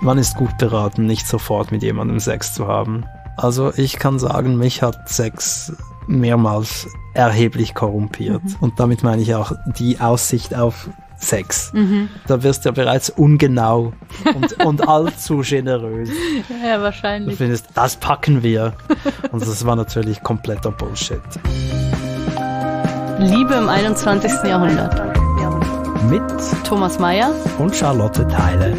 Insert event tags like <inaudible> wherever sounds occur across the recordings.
man ist gut beraten, nicht sofort mit jemandem Sex zu haben. Also ich kann sagen, mich hat Sex mehrmals erheblich korrumpiert. Mhm. Und damit meine ich auch die Aussicht auf Sex. Mhm. Da wirst du ja bereits ungenau und, <laughs> und allzu generös. Ja, wahrscheinlich. Du findest, das packen wir. Und das war natürlich kompletter Bullshit. Liebe im 21. Jahrhundert. Mit Thomas Mayer und Charlotte Theile.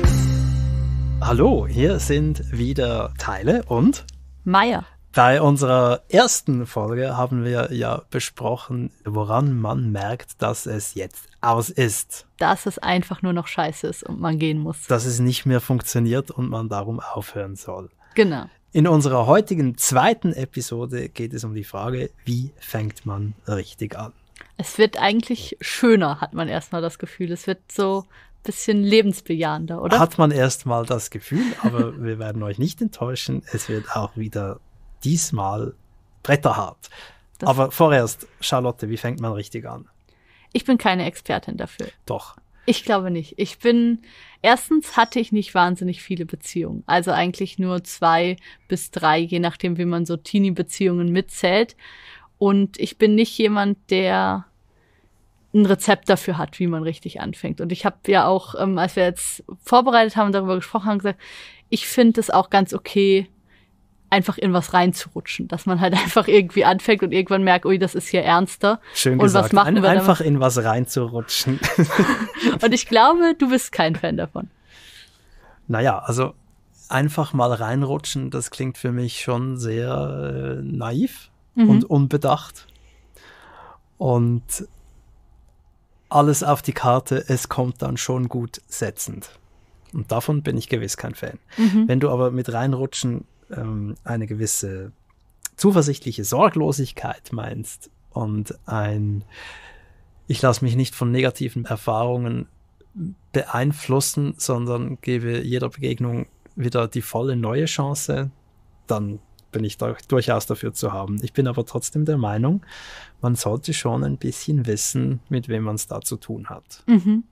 Hallo, hier sind wieder Teile und Meier. Bei unserer ersten Folge haben wir ja besprochen, woran man merkt, dass es jetzt aus ist. Dass es einfach nur noch scheiße ist und man gehen muss. Dass es nicht mehr funktioniert und man darum aufhören soll. Genau. In unserer heutigen zweiten Episode geht es um die Frage, wie fängt man richtig an? Es wird eigentlich schöner, hat man erstmal das Gefühl. Es wird so bisschen lebensbejahender, oder? Hat man erstmal das Gefühl, aber <laughs> wir werden euch nicht enttäuschen. Es wird auch wieder diesmal bretterhart. Das aber vorerst, Charlotte, wie fängt man richtig an? Ich bin keine Expertin dafür. Doch. Ich glaube nicht. Ich bin, erstens hatte ich nicht wahnsinnig viele Beziehungen. Also eigentlich nur zwei bis drei, je nachdem, wie man so Teenie-Beziehungen mitzählt. Und ich bin nicht jemand, der ein Rezept dafür hat, wie man richtig anfängt. Und ich habe ja auch, ähm, als wir jetzt vorbereitet haben, und darüber gesprochen haben, gesagt, ich finde es auch ganz okay, einfach in was reinzurutschen, dass man halt <laughs> einfach irgendwie anfängt und irgendwann merkt, ui, das ist hier ernster. Schön und gesagt. was machen wir einfach damit? in was reinzurutschen. <laughs> und ich glaube, du bist kein Fan davon. Naja, also einfach mal reinrutschen, das klingt für mich schon sehr äh, naiv mhm. und unbedacht. Und alles auf die Karte, es kommt dann schon gut setzend. Und davon bin ich gewiss kein Fan. Mhm. Wenn du aber mit reinrutschen ähm, eine gewisse zuversichtliche Sorglosigkeit meinst und ein, ich lasse mich nicht von negativen Erfahrungen beeinflussen, sondern gebe jeder Begegnung wieder die volle neue Chance, dann bin ich da durchaus dafür zu haben. Ich bin aber trotzdem der Meinung, man sollte schon ein bisschen wissen, mit wem man es da zu tun hat. Mhm.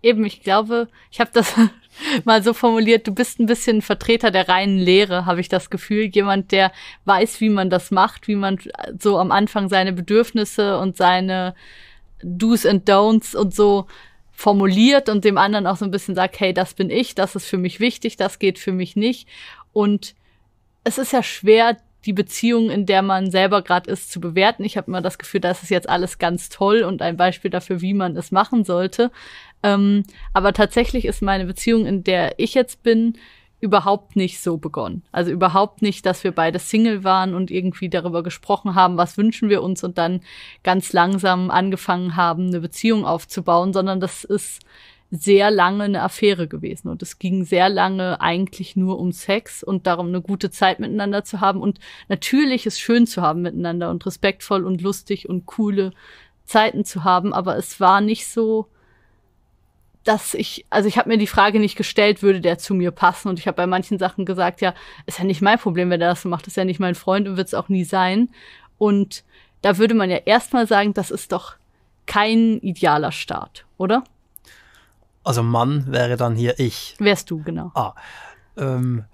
Eben, ich glaube, ich habe das <laughs> mal so formuliert, du bist ein bisschen Vertreter der reinen Lehre, habe ich das Gefühl. Jemand, der weiß, wie man das macht, wie man so am Anfang seine Bedürfnisse und seine Do's and Don'ts und so formuliert und dem anderen auch so ein bisschen sagt, hey, das bin ich, das ist für mich wichtig, das geht für mich nicht. Und es ist ja schwer, die Beziehung, in der man selber gerade ist, zu bewerten. Ich habe immer das Gefühl, das ist jetzt alles ganz toll und ein Beispiel dafür, wie man es machen sollte. Ähm, aber tatsächlich ist meine Beziehung, in der ich jetzt bin, überhaupt nicht so begonnen. Also überhaupt nicht, dass wir beide Single waren und irgendwie darüber gesprochen haben, was wünschen wir uns und dann ganz langsam angefangen haben, eine Beziehung aufzubauen, sondern das ist sehr lange eine Affäre gewesen und es ging sehr lange eigentlich nur um Sex und darum, eine gute Zeit miteinander zu haben und natürlich es schön zu haben miteinander und respektvoll und lustig und coole Zeiten zu haben, aber es war nicht so, dass ich, also ich habe mir die Frage nicht gestellt, würde der zu mir passen und ich habe bei manchen Sachen gesagt, ja, ist ja nicht mein Problem, wenn der das so macht, ist ja nicht mein Freund und wird es auch nie sein und da würde man ja erstmal sagen, das ist doch kein idealer Start, oder? also Mann wäre dann hier ich. Wärst du, genau. Ah, ähm,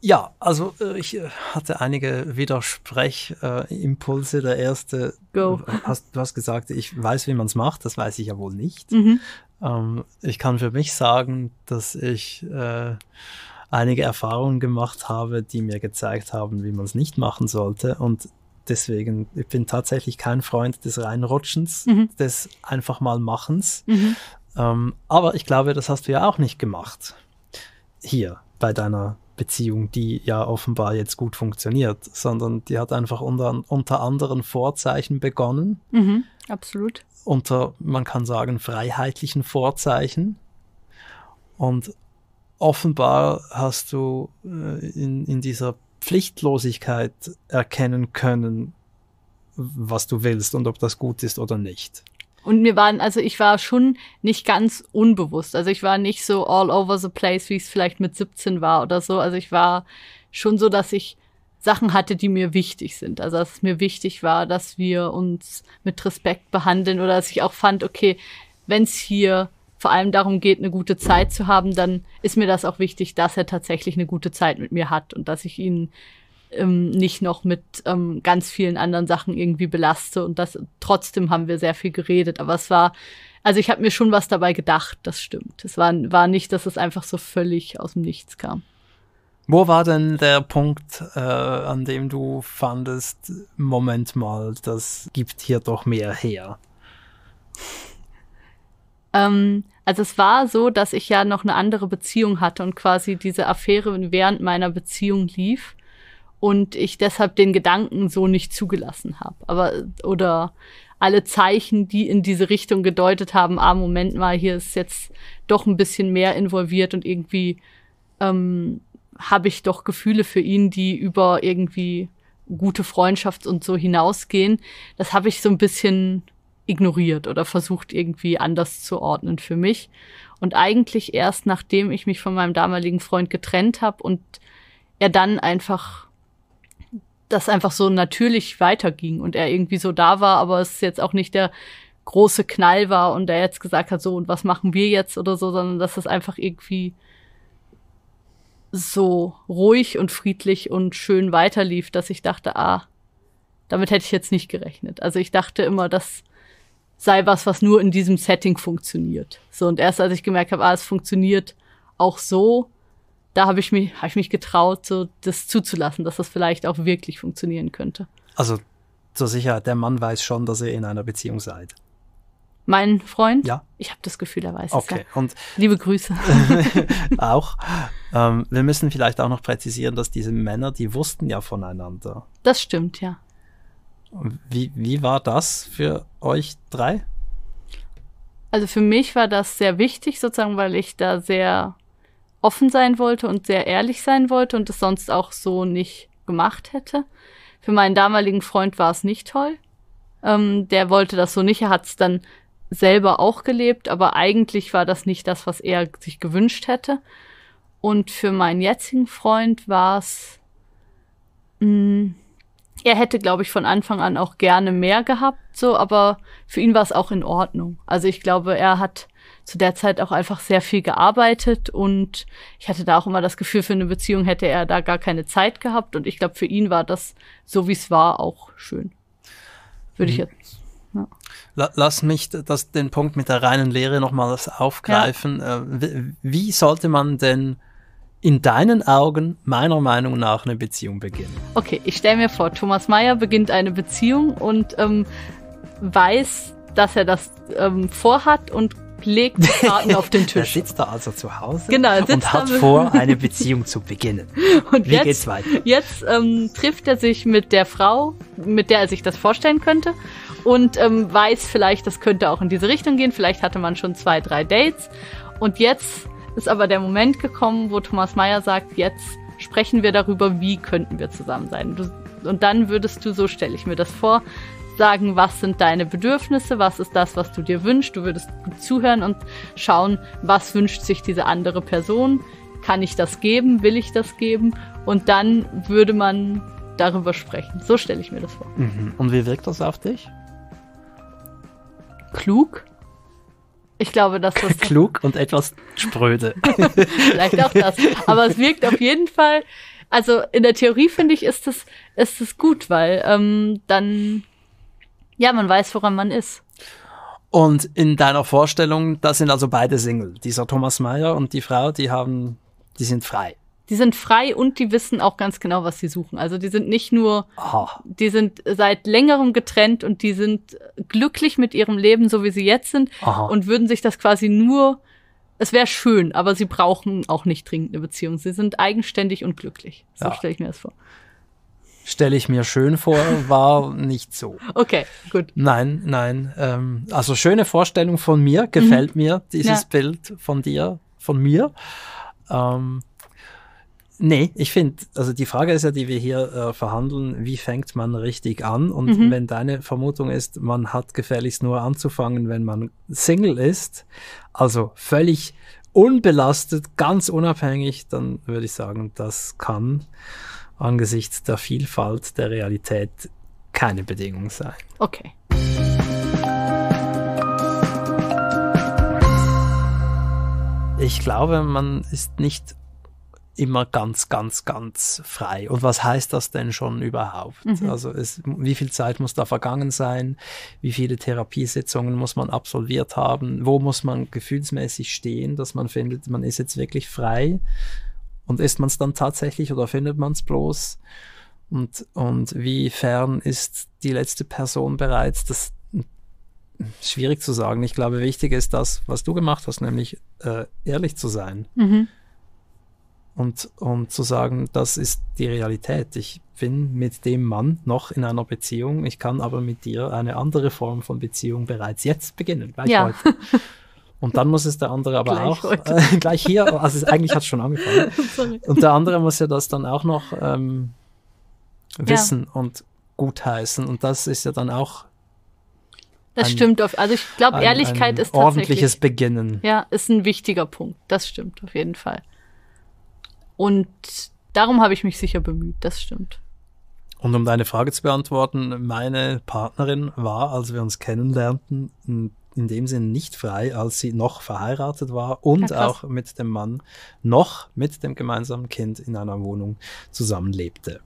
ja, also äh, ich äh, hatte einige Widersprechimpulse. Äh, der erste, Go. Äh, hast, du hast gesagt, ich weiß, wie man es macht, das weiß ich ja wohl nicht. Mhm. Ähm, ich kann für mich sagen, dass ich äh, einige Erfahrungen gemacht habe, die mir gezeigt haben, wie man es nicht machen sollte. Und deswegen, ich bin tatsächlich kein Freund des Reinrutschens, mhm. des einfach mal Machens. Mhm. Ähm, aber ich glaube, das hast du ja auch nicht gemacht. Hier bei deiner Beziehung, die ja offenbar jetzt gut funktioniert, sondern die hat einfach unter, unter anderen Vorzeichen begonnen. Mhm, absolut. Unter, man kann sagen, freiheitlichen Vorzeichen. Und offenbar hast du äh, in, in dieser Pflichtlosigkeit erkennen können, was du willst und ob das gut ist oder nicht. Und mir waren, also ich war schon nicht ganz unbewusst. Also ich war nicht so all over the place, wie es vielleicht mit 17 war oder so. Also ich war schon so, dass ich Sachen hatte, die mir wichtig sind. Also dass es mir wichtig war, dass wir uns mit Respekt behandeln oder dass ich auch fand, okay, wenn es hier vor allem darum geht, eine gute Zeit zu haben, dann ist mir das auch wichtig, dass er tatsächlich eine gute Zeit mit mir hat und dass ich ihn ähm, nicht noch mit ähm, ganz vielen anderen Sachen irgendwie belaste. Und das trotzdem haben wir sehr viel geredet. Aber es war, also ich habe mir schon was dabei gedacht, das stimmt. Es war, war nicht, dass es einfach so völlig aus dem Nichts kam. Wo war denn der Punkt, äh, an dem du fandest, Moment mal, das gibt hier doch mehr her? Ähm, also es war so, dass ich ja noch eine andere Beziehung hatte und quasi diese Affäre während meiner Beziehung lief und ich deshalb den Gedanken so nicht zugelassen habe. Aber oder alle Zeichen, die in diese Richtung gedeutet haben, ah, Moment mal, hier ist jetzt doch ein bisschen mehr involviert und irgendwie ähm, habe ich doch Gefühle für ihn, die über irgendwie gute Freundschaft und so hinausgehen. Das habe ich so ein bisschen ignoriert oder versucht irgendwie anders zu ordnen für mich. Und eigentlich erst nachdem ich mich von meinem damaligen Freund getrennt habe und er dann einfach das einfach so natürlich weiterging und er irgendwie so da war, aber es ist jetzt auch nicht der große Knall war und er jetzt gesagt hat, so und was machen wir jetzt oder so, sondern dass es einfach irgendwie so ruhig und friedlich und schön weiterlief, dass ich dachte, ah, damit hätte ich jetzt nicht gerechnet. Also ich dachte immer, das sei was, was nur in diesem Setting funktioniert. So und erst als ich gemerkt habe, ah, es funktioniert auch so, da habe ich, mich, hab ich mich getraut, so das zuzulassen, dass das vielleicht auch wirklich funktionieren könnte. Also zur Sicherheit, der Mann weiß schon, dass ihr in einer Beziehung seid. Mein Freund? Ja. Ich habe das Gefühl, er weiß okay. es. Okay. Ja. Und Liebe Grüße. <laughs> <laughs> auch. Ähm, wir müssen vielleicht auch noch präzisieren, dass diese Männer, die wussten ja voneinander. Das stimmt, ja. Wie, wie war das für euch drei? Also für mich war das sehr wichtig, sozusagen, weil ich da sehr offen sein wollte und sehr ehrlich sein wollte und es sonst auch so nicht gemacht hätte. Für meinen damaligen Freund war es nicht toll. Ähm, der wollte das so nicht. Er hat es dann selber auch gelebt, aber eigentlich war das nicht das, was er sich gewünscht hätte. Und für meinen jetzigen Freund war es. Mm, er hätte, glaube ich, von Anfang an auch gerne mehr gehabt, so, aber für ihn war es auch in Ordnung. Also ich glaube, er hat zu der Zeit auch einfach sehr viel gearbeitet und ich hatte da auch immer das Gefühl, für eine Beziehung hätte er da gar keine Zeit gehabt und ich glaube, für ihn war das, so wie es war, auch schön. Würde ich mhm. jetzt. Ja. Lass mich das, den Punkt mit der reinen Lehre nochmal aufgreifen. Ja. Äh, wie sollte man denn in deinen Augen meiner Meinung nach eine Beziehung beginnen? Okay, ich stelle mir vor, Thomas Mayer beginnt eine Beziehung und ähm, weiß, dass er das ähm, vorhat und legt die Karten <laughs> auf den Tisch. Er sitzt da also zu Hause genau, und hat also vor, <laughs> eine Beziehung zu beginnen. Und Wie jetzt, geht's weiter? Jetzt ähm, trifft er sich mit der Frau, mit der er sich das vorstellen könnte und ähm, weiß vielleicht, das könnte auch in diese Richtung gehen. Vielleicht hatte man schon zwei, drei Dates. Und jetzt ist aber der Moment gekommen, wo Thomas Meyer sagt, jetzt sprechen wir darüber, wie könnten wir zusammen sein. Du, und dann würdest du, so stelle ich mir das vor, sagen, was sind deine Bedürfnisse, was ist das, was du dir wünschst. Du würdest zuhören und schauen, was wünscht sich diese andere Person. Kann ich das geben? Will ich das geben? Und dann würde man darüber sprechen. So stelle ich mir das vor. Mhm. Und wie wirkt das auf dich? Klug. Ich glaube, dass das. <laughs> Klug und etwas spröde. <laughs> Vielleicht auch das. Aber es wirkt auf jeden Fall. Also in der Theorie finde ich, ist es ist gut, weil ähm, dann ja, man weiß, woran man ist. Und in deiner Vorstellung, das sind also beide Single. Dieser Thomas Meyer und die Frau, die haben, die sind frei. Die sind frei und die wissen auch ganz genau, was sie suchen. Also die sind nicht nur, oh. die sind seit längerem getrennt und die sind glücklich mit ihrem Leben, so wie sie jetzt sind oh. und würden sich das quasi nur, es wäre schön, aber sie brauchen auch nicht dringend eine Beziehung. Sie sind eigenständig und glücklich. So ja. stelle ich mir das vor stelle ich mir schön vor, war nicht so. Okay, gut. Nein, nein. Ähm, also schöne Vorstellung von mir, gefällt mhm. mir dieses ja. Bild von dir, von mir. Ähm, nee, ich finde, also die Frage ist ja, die wir hier äh, verhandeln, wie fängt man richtig an? Und mhm. wenn deine Vermutung ist, man hat gefährlichst nur anzufangen, wenn man Single ist, also völlig unbelastet, ganz unabhängig, dann würde ich sagen, das kann angesichts der Vielfalt der Realität keine Bedingung sein. Okay. Ich glaube, man ist nicht immer ganz, ganz, ganz frei. Und was heißt das denn schon überhaupt? Mhm. Also es, wie viel Zeit muss da vergangen sein? Wie viele Therapiesitzungen muss man absolviert haben? Wo muss man gefühlsmäßig stehen, dass man findet, man ist jetzt wirklich frei? Und isst man es dann tatsächlich oder findet man es bloß? Und, und wie fern ist die letzte Person bereits? Das ist schwierig zu sagen. Ich glaube, wichtig ist das, was du gemacht hast, nämlich äh, ehrlich zu sein. Mhm. Und, und zu sagen, das ist die Realität. Ich bin mit dem Mann noch in einer Beziehung. Ich kann aber mit dir eine andere Form von Beziehung bereits jetzt beginnen. ja. <laughs> Und dann muss es der andere aber gleich auch äh, gleich hier, also eigentlich hat es schon angefangen. <laughs> Sorry. Und der andere muss ja das dann auch noch ähm, wissen ja. und gutheißen. Und das ist ja dann auch. Das ein, stimmt. Auf, also ich glaube, Ehrlichkeit ein ist tatsächlich. Ordentliches Beginnen. Ja, ist ein wichtiger Punkt. Das stimmt auf jeden Fall. Und darum habe ich mich sicher bemüht. Das stimmt. Und um deine Frage zu beantworten, meine Partnerin war, als wir uns kennenlernten, ein in dem Sinne nicht frei, als sie noch verheiratet war und ja, auch mit dem Mann noch mit dem gemeinsamen Kind in einer Wohnung zusammenlebte.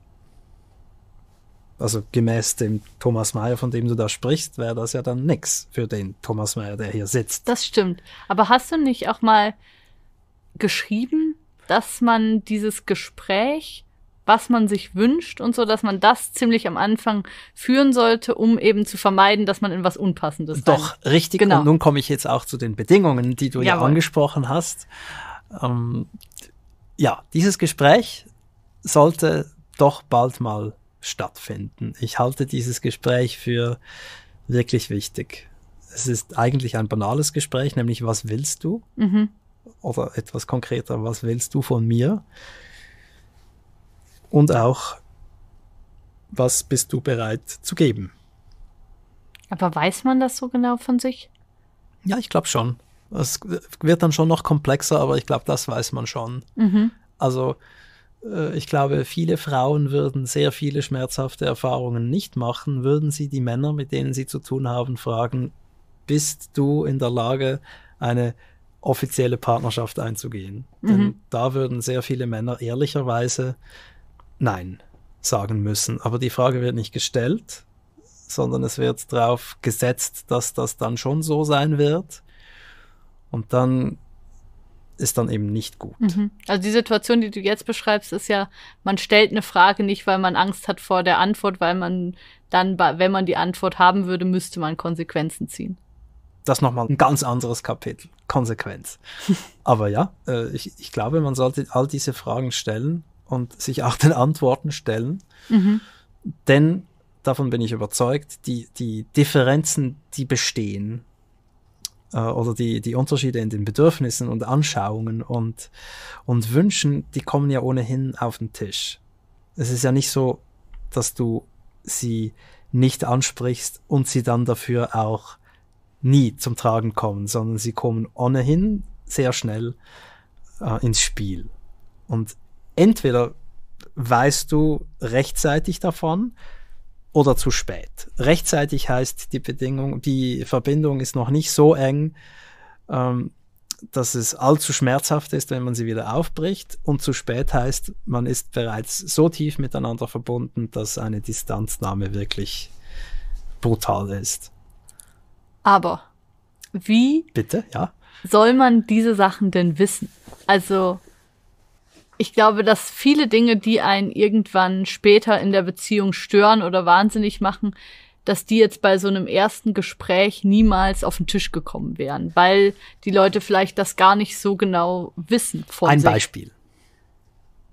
Also gemäß dem Thomas Meyer, von dem du da sprichst, wäre das ja dann nichts für den Thomas Meyer, der hier sitzt. Das stimmt. Aber hast du nicht auch mal geschrieben, dass man dieses Gespräch was man sich wünscht und so, dass man das ziemlich am Anfang führen sollte, um eben zu vermeiden, dass man in was Unpassendes Doch, rein. richtig. Genau. Und nun komme ich jetzt auch zu den Bedingungen, die du Jawohl. ja angesprochen hast. Ähm, ja, dieses Gespräch sollte doch bald mal stattfinden. Ich halte dieses Gespräch für wirklich wichtig. Es ist eigentlich ein banales Gespräch, nämlich was willst du? Mhm. Oder etwas konkreter, was willst du von mir? und auch, was bist du bereit zu geben. Aber weiß man das so genau von sich? Ja, ich glaube schon. Es wird dann schon noch komplexer, aber ich glaube, das weiß man schon. Mhm. Also äh, ich glaube, viele Frauen würden sehr viele schmerzhafte Erfahrungen nicht machen, würden sie die Männer, mit denen sie zu tun haben, fragen, bist du in der Lage, eine offizielle Partnerschaft einzugehen? Mhm. Denn da würden sehr viele Männer ehrlicherweise Nein sagen müssen. Aber die Frage wird nicht gestellt, sondern es wird darauf gesetzt, dass das dann schon so sein wird. Und dann ist dann eben nicht gut. Mhm. Also die Situation, die du jetzt beschreibst, ist ja, man stellt eine Frage nicht, weil man Angst hat vor der Antwort, weil man dann, wenn man die Antwort haben würde, müsste man Konsequenzen ziehen. Das nochmal ein ganz anderes Kapitel, Konsequenz. <laughs> Aber ja, äh, ich, ich glaube, man sollte all diese Fragen stellen und sich auch den Antworten stellen. Mhm. Denn, davon bin ich überzeugt, die, die Differenzen, die bestehen, äh, oder die, die Unterschiede in den Bedürfnissen und Anschauungen und, und Wünschen, die kommen ja ohnehin auf den Tisch. Es ist ja nicht so, dass du sie nicht ansprichst und sie dann dafür auch nie zum Tragen kommen, sondern sie kommen ohnehin sehr schnell äh, ins Spiel. Und entweder weißt du rechtzeitig davon oder zu spät. Rechtzeitig heißt die Bedingung, die Verbindung ist noch nicht so eng, ähm, dass es allzu schmerzhaft ist, wenn man sie wieder aufbricht. Und zu spät heißt, man ist bereits so tief miteinander verbunden, dass eine Distanznahme wirklich brutal ist. Aber wie Bitte, ja. soll man diese Sachen denn wissen? Also ich glaube, dass viele Dinge, die einen irgendwann später in der Beziehung stören oder wahnsinnig machen, dass die jetzt bei so einem ersten Gespräch niemals auf den Tisch gekommen wären, weil die Leute vielleicht das gar nicht so genau wissen. Von Ein sich. Beispiel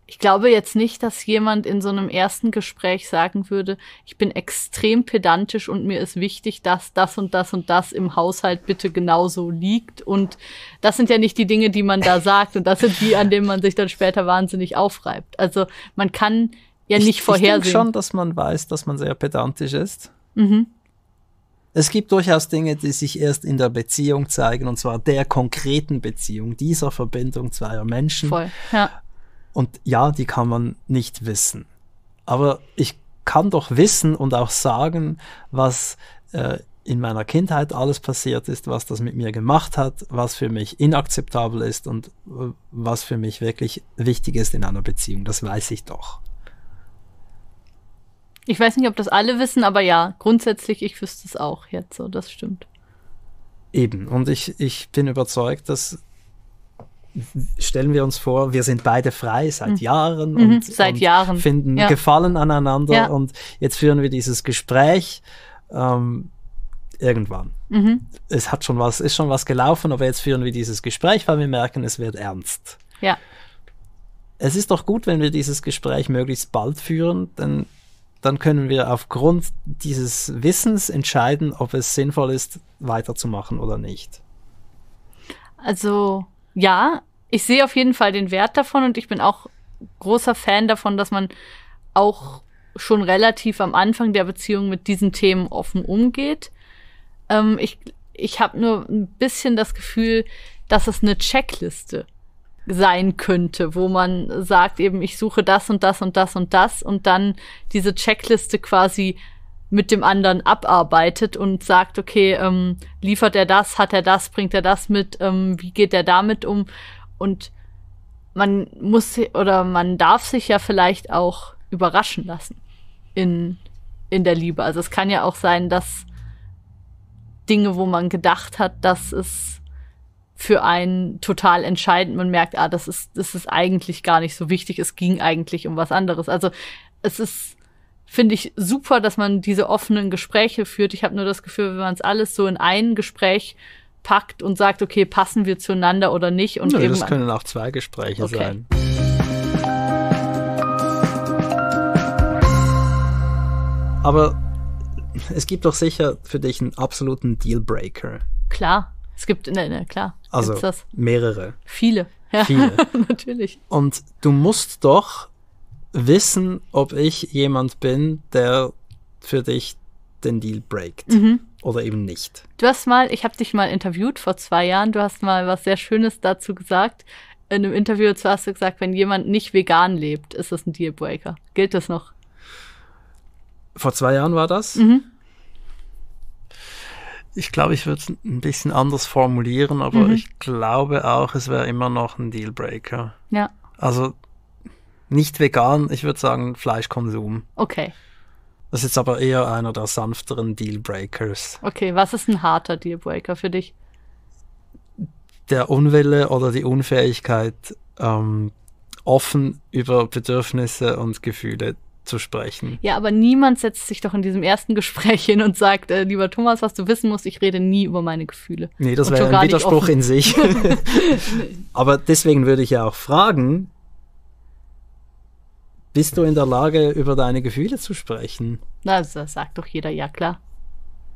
ich glaube jetzt nicht, dass jemand in so einem ersten Gespräch sagen würde, ich bin extrem pedantisch und mir ist wichtig, dass das und das und das im Haushalt bitte genauso liegt. Und das sind ja nicht die Dinge, die man da <laughs> sagt und das sind die, an denen man sich dann später wahnsinnig aufreibt. Also man kann ja nicht ich, vorhersehen. Ich denke schon, dass man weiß, dass man sehr pedantisch ist. Mhm. Es gibt durchaus Dinge, die sich erst in der Beziehung zeigen, und zwar der konkreten Beziehung dieser Verbindung zweier Menschen. Voll, ja. Und ja, die kann man nicht wissen. Aber ich kann doch wissen und auch sagen, was äh, in meiner Kindheit alles passiert ist, was das mit mir gemacht hat, was für mich inakzeptabel ist und äh, was für mich wirklich wichtig ist in einer Beziehung. Das weiß ich doch. Ich weiß nicht, ob das alle wissen, aber ja, grundsätzlich, ich wüsste es auch jetzt so, das stimmt. Eben, und ich, ich bin überzeugt, dass stellen wir uns vor, wir sind beide frei seit mhm. Jahren mhm, und, seit und Jahren. finden ja. Gefallen aneinander ja. und jetzt führen wir dieses Gespräch ähm, irgendwann. Mhm. Es hat schon was, ist schon was gelaufen, aber jetzt führen wir dieses Gespräch, weil wir merken, es wird ernst. Ja. Es ist doch gut, wenn wir dieses Gespräch möglichst bald führen, denn dann können wir aufgrund dieses Wissens entscheiden, ob es sinnvoll ist, weiterzumachen oder nicht. Also ja, ich sehe auf jeden Fall den Wert davon und ich bin auch großer Fan davon, dass man auch schon relativ am Anfang der Beziehung mit diesen Themen offen umgeht. Ähm, ich ich habe nur ein bisschen das Gefühl, dass es eine Checkliste sein könnte, wo man sagt eben, ich suche das und das und das und das und dann diese Checkliste quasi mit dem anderen abarbeitet und sagt, okay, ähm, liefert er das, hat er das, bringt er das mit, ähm, wie geht er damit um? Und man muss oder man darf sich ja vielleicht auch überraschen lassen in, in der Liebe. Also es kann ja auch sein, dass Dinge, wo man gedacht hat, dass es für einen total entscheidend. Man merkt, ah, das ist, das ist eigentlich gar nicht so wichtig. Es ging eigentlich um was anderes. Also es ist finde ich super, dass man diese offenen Gespräche führt. Ich habe nur das Gefühl, wenn man es alles so in ein Gespräch packt und sagt, okay, passen wir zueinander oder nicht. Und ja, das können auch zwei Gespräche okay. sein. Aber es gibt doch sicher für dich einen absoluten Dealbreaker. Klar, es gibt, ne, ne, klar. Also mehrere. Viele. Ja, Viele. <laughs> natürlich. Und du musst doch wissen, ob ich jemand bin, der für dich den Deal breakt. Mhm. Oder eben nicht. Du hast mal, ich habe dich mal interviewt vor zwei Jahren, du hast mal was sehr Schönes dazu gesagt. In einem Interview dazu hast du gesagt, wenn jemand nicht vegan lebt, ist das ein Dealbreaker. Gilt das noch? Vor zwei Jahren war das? Mhm. Ich glaube, ich würde es ein bisschen anders formulieren, aber mhm. ich glaube auch, es wäre immer noch ein Dealbreaker. Ja. Also nicht vegan, ich würde sagen Fleischkonsum. Okay. Das ist jetzt aber eher einer der sanfteren Dealbreakers. Okay, was ist ein harter Dealbreaker für dich? Der Unwille oder die Unfähigkeit, ähm, offen über Bedürfnisse und Gefühle zu sprechen. Ja, aber niemand setzt sich doch in diesem ersten <laughs> Gespräch hin und sagt, äh, lieber Thomas, was du wissen musst, ich rede nie über meine Gefühle. Nee, das wäre ein Widerspruch in sich. <laughs> aber deswegen würde ich ja auch fragen, bist du in der Lage, über deine Gefühle zu sprechen? Na, das sagt doch jeder, ja klar.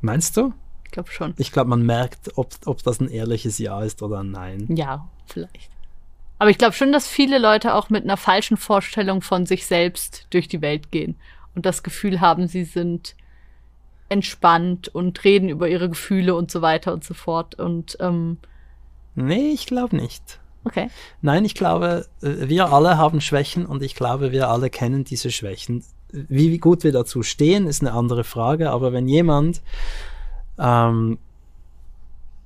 Meinst du? Ich glaube schon. Ich glaube, man merkt, ob, ob das ein ehrliches Ja ist oder ein Nein. Ja, vielleicht. Aber ich glaube schon, dass viele Leute auch mit einer falschen Vorstellung von sich selbst durch die Welt gehen und das Gefühl haben, sie sind entspannt und reden über ihre Gefühle und so weiter und so fort. Und ähm, nee, ich glaube nicht. Okay. Nein, ich glaube, äh, wir alle haben Schwächen und ich glaube, wir alle kennen diese Schwächen. Wie gut wir dazu stehen, ist eine andere Frage, aber wenn jemand ähm,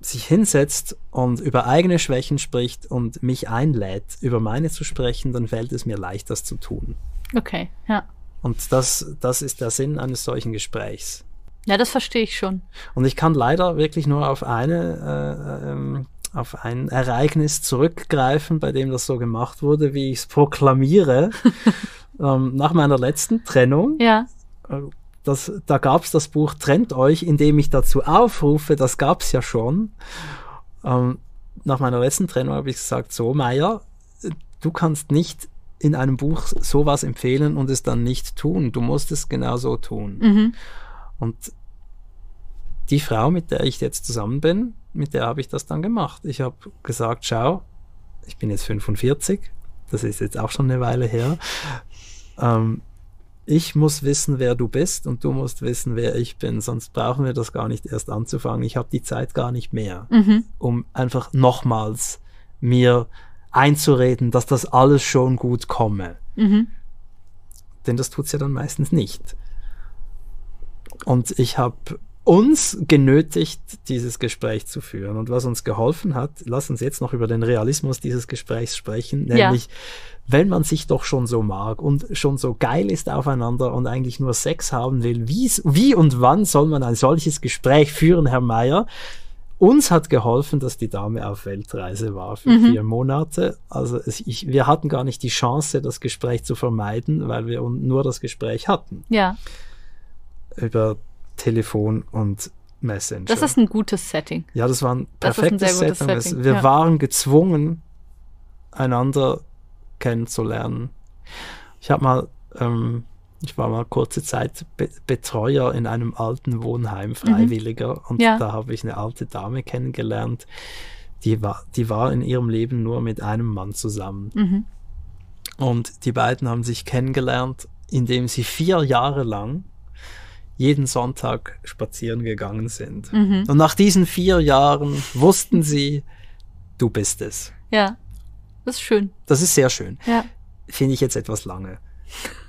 sich hinsetzt und über eigene Schwächen spricht und mich einlädt, über meine zu sprechen, dann fällt es mir leicht, das zu tun. Okay, ja. Und das, das ist der Sinn eines solchen Gesprächs. Ja, das verstehe ich schon. Und ich kann leider wirklich nur auf eine äh, äh ähm, auf ein Ereignis zurückgreifen, bei dem das so gemacht wurde, wie ich es proklamiere. <laughs> ähm, nach meiner letzten Trennung. Ja. Äh, das, da gab es das Buch Trennt euch, in dem ich dazu aufrufe, das gab es ja schon. Ähm, nach meiner letzten Trennung habe ich gesagt, so Meier, du kannst nicht in einem Buch sowas empfehlen und es dann nicht tun. Du musst es genau so tun. Mhm. Und die Frau, mit der ich jetzt zusammen bin, mit der habe ich das dann gemacht. Ich habe gesagt, schau, ich bin jetzt 45, das ist jetzt auch schon eine Weile her. Ähm, ich muss wissen, wer du bist und du musst wissen, wer ich bin, sonst brauchen wir das gar nicht erst anzufangen. Ich habe die Zeit gar nicht mehr, mhm. um einfach nochmals mir einzureden, dass das alles schon gut komme. Mhm. Denn das tut es ja dann meistens nicht. Und ich habe uns genötigt, dieses Gespräch zu führen. Und was uns geholfen hat, lass uns jetzt noch über den Realismus dieses Gesprächs sprechen, nämlich ja. wenn man sich doch schon so mag und schon so geil ist aufeinander und eigentlich nur Sex haben will, wie und wann soll man ein solches Gespräch führen, Herr Meier? Uns hat geholfen, dass die Dame auf Weltreise war für mhm. vier Monate. Also es, ich, wir hatten gar nicht die Chance, das Gespräch zu vermeiden, weil wir nur das Gespräch hatten. Ja. Über Telefon und Messenger. Das ist ein gutes Setting. Ja, das war ein perfektes ein Setting. Setting. Wir ja. waren gezwungen, einander kennenzulernen. Ich habe mal, ähm, ich war mal kurze Zeit Be Betreuer in einem alten Wohnheim, mhm. Freiwilliger, mhm. und ja. da habe ich eine alte Dame kennengelernt, die war, die war in ihrem Leben nur mit einem Mann zusammen. Mhm. Und die beiden haben sich kennengelernt, indem sie vier Jahre lang jeden Sonntag spazieren gegangen sind. Mhm. Und nach diesen vier Jahren wussten sie, du bist es. Ja, das ist schön. Das ist sehr schön. Ja. Finde ich jetzt etwas lange.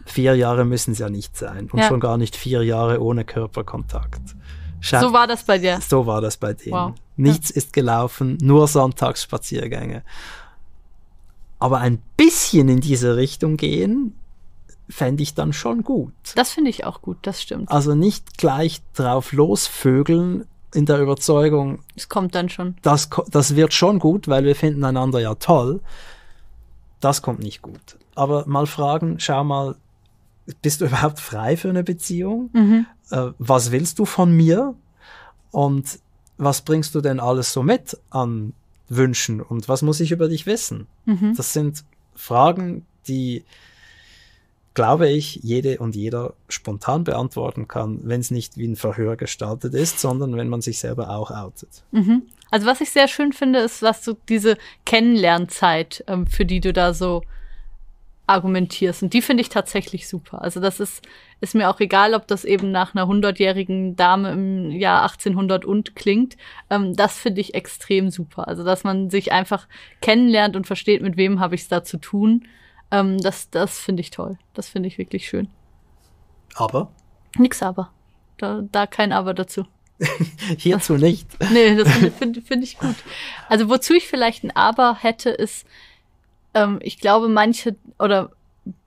Vier Jahre müssen es ja nicht sein. Und ja. schon gar nicht vier Jahre ohne Körperkontakt. Scha so war das bei dir. So war das bei denen. Wow. Nichts ja. ist gelaufen, nur Sonntagsspaziergänge. Aber ein bisschen in diese Richtung gehen fände ich dann schon gut. Das finde ich auch gut, das stimmt. Also nicht gleich drauf losvögeln in der Überzeugung. Es kommt dann schon. Das, das wird schon gut, weil wir finden einander ja toll. Das kommt nicht gut. Aber mal fragen, schau mal, bist du <laughs> überhaupt frei für eine Beziehung? Mhm. Äh, was willst du von mir? Und was bringst du denn alles so mit an Wünschen? Und was muss ich über dich wissen? Mhm. Das sind Fragen, die glaube ich, jede und jeder spontan beantworten kann, wenn es nicht wie ein Verhör gestaltet ist, sondern wenn man sich selber auch outet. Mhm. Also was ich sehr schön finde, ist, dass du diese Kennenlernzeit, ähm, für die du da so argumentierst. Und die finde ich tatsächlich super. Also das ist, ist mir auch egal, ob das eben nach einer hundertjährigen Dame im Jahr 1800 und klingt. Ähm, das finde ich extrem super. Also dass man sich einfach kennenlernt und versteht, mit wem habe ich es da zu tun. Ähm, das das finde ich toll. Das finde ich wirklich schön. Aber? Nix aber. Da, da kein Aber dazu. <laughs> Hierzu nicht. <laughs> nee, das finde find, find ich gut. Also wozu ich vielleicht ein Aber hätte, ist, ähm, ich glaube, manche oder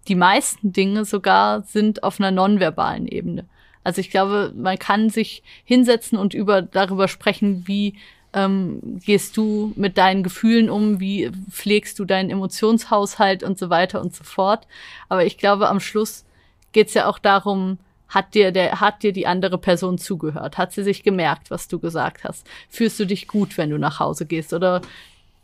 die meisten Dinge sogar sind auf einer nonverbalen Ebene. Also ich glaube, man kann sich hinsetzen und über darüber sprechen, wie ähm, gehst du mit deinen Gefühlen um, wie pflegst du deinen Emotionshaushalt und so weiter und so fort. Aber ich glaube, am Schluss geht es ja auch darum, hat dir der, hat dir die andere Person zugehört? Hat sie sich gemerkt, was du gesagt hast? Fühlst du dich gut, wenn du nach Hause gehst? Oder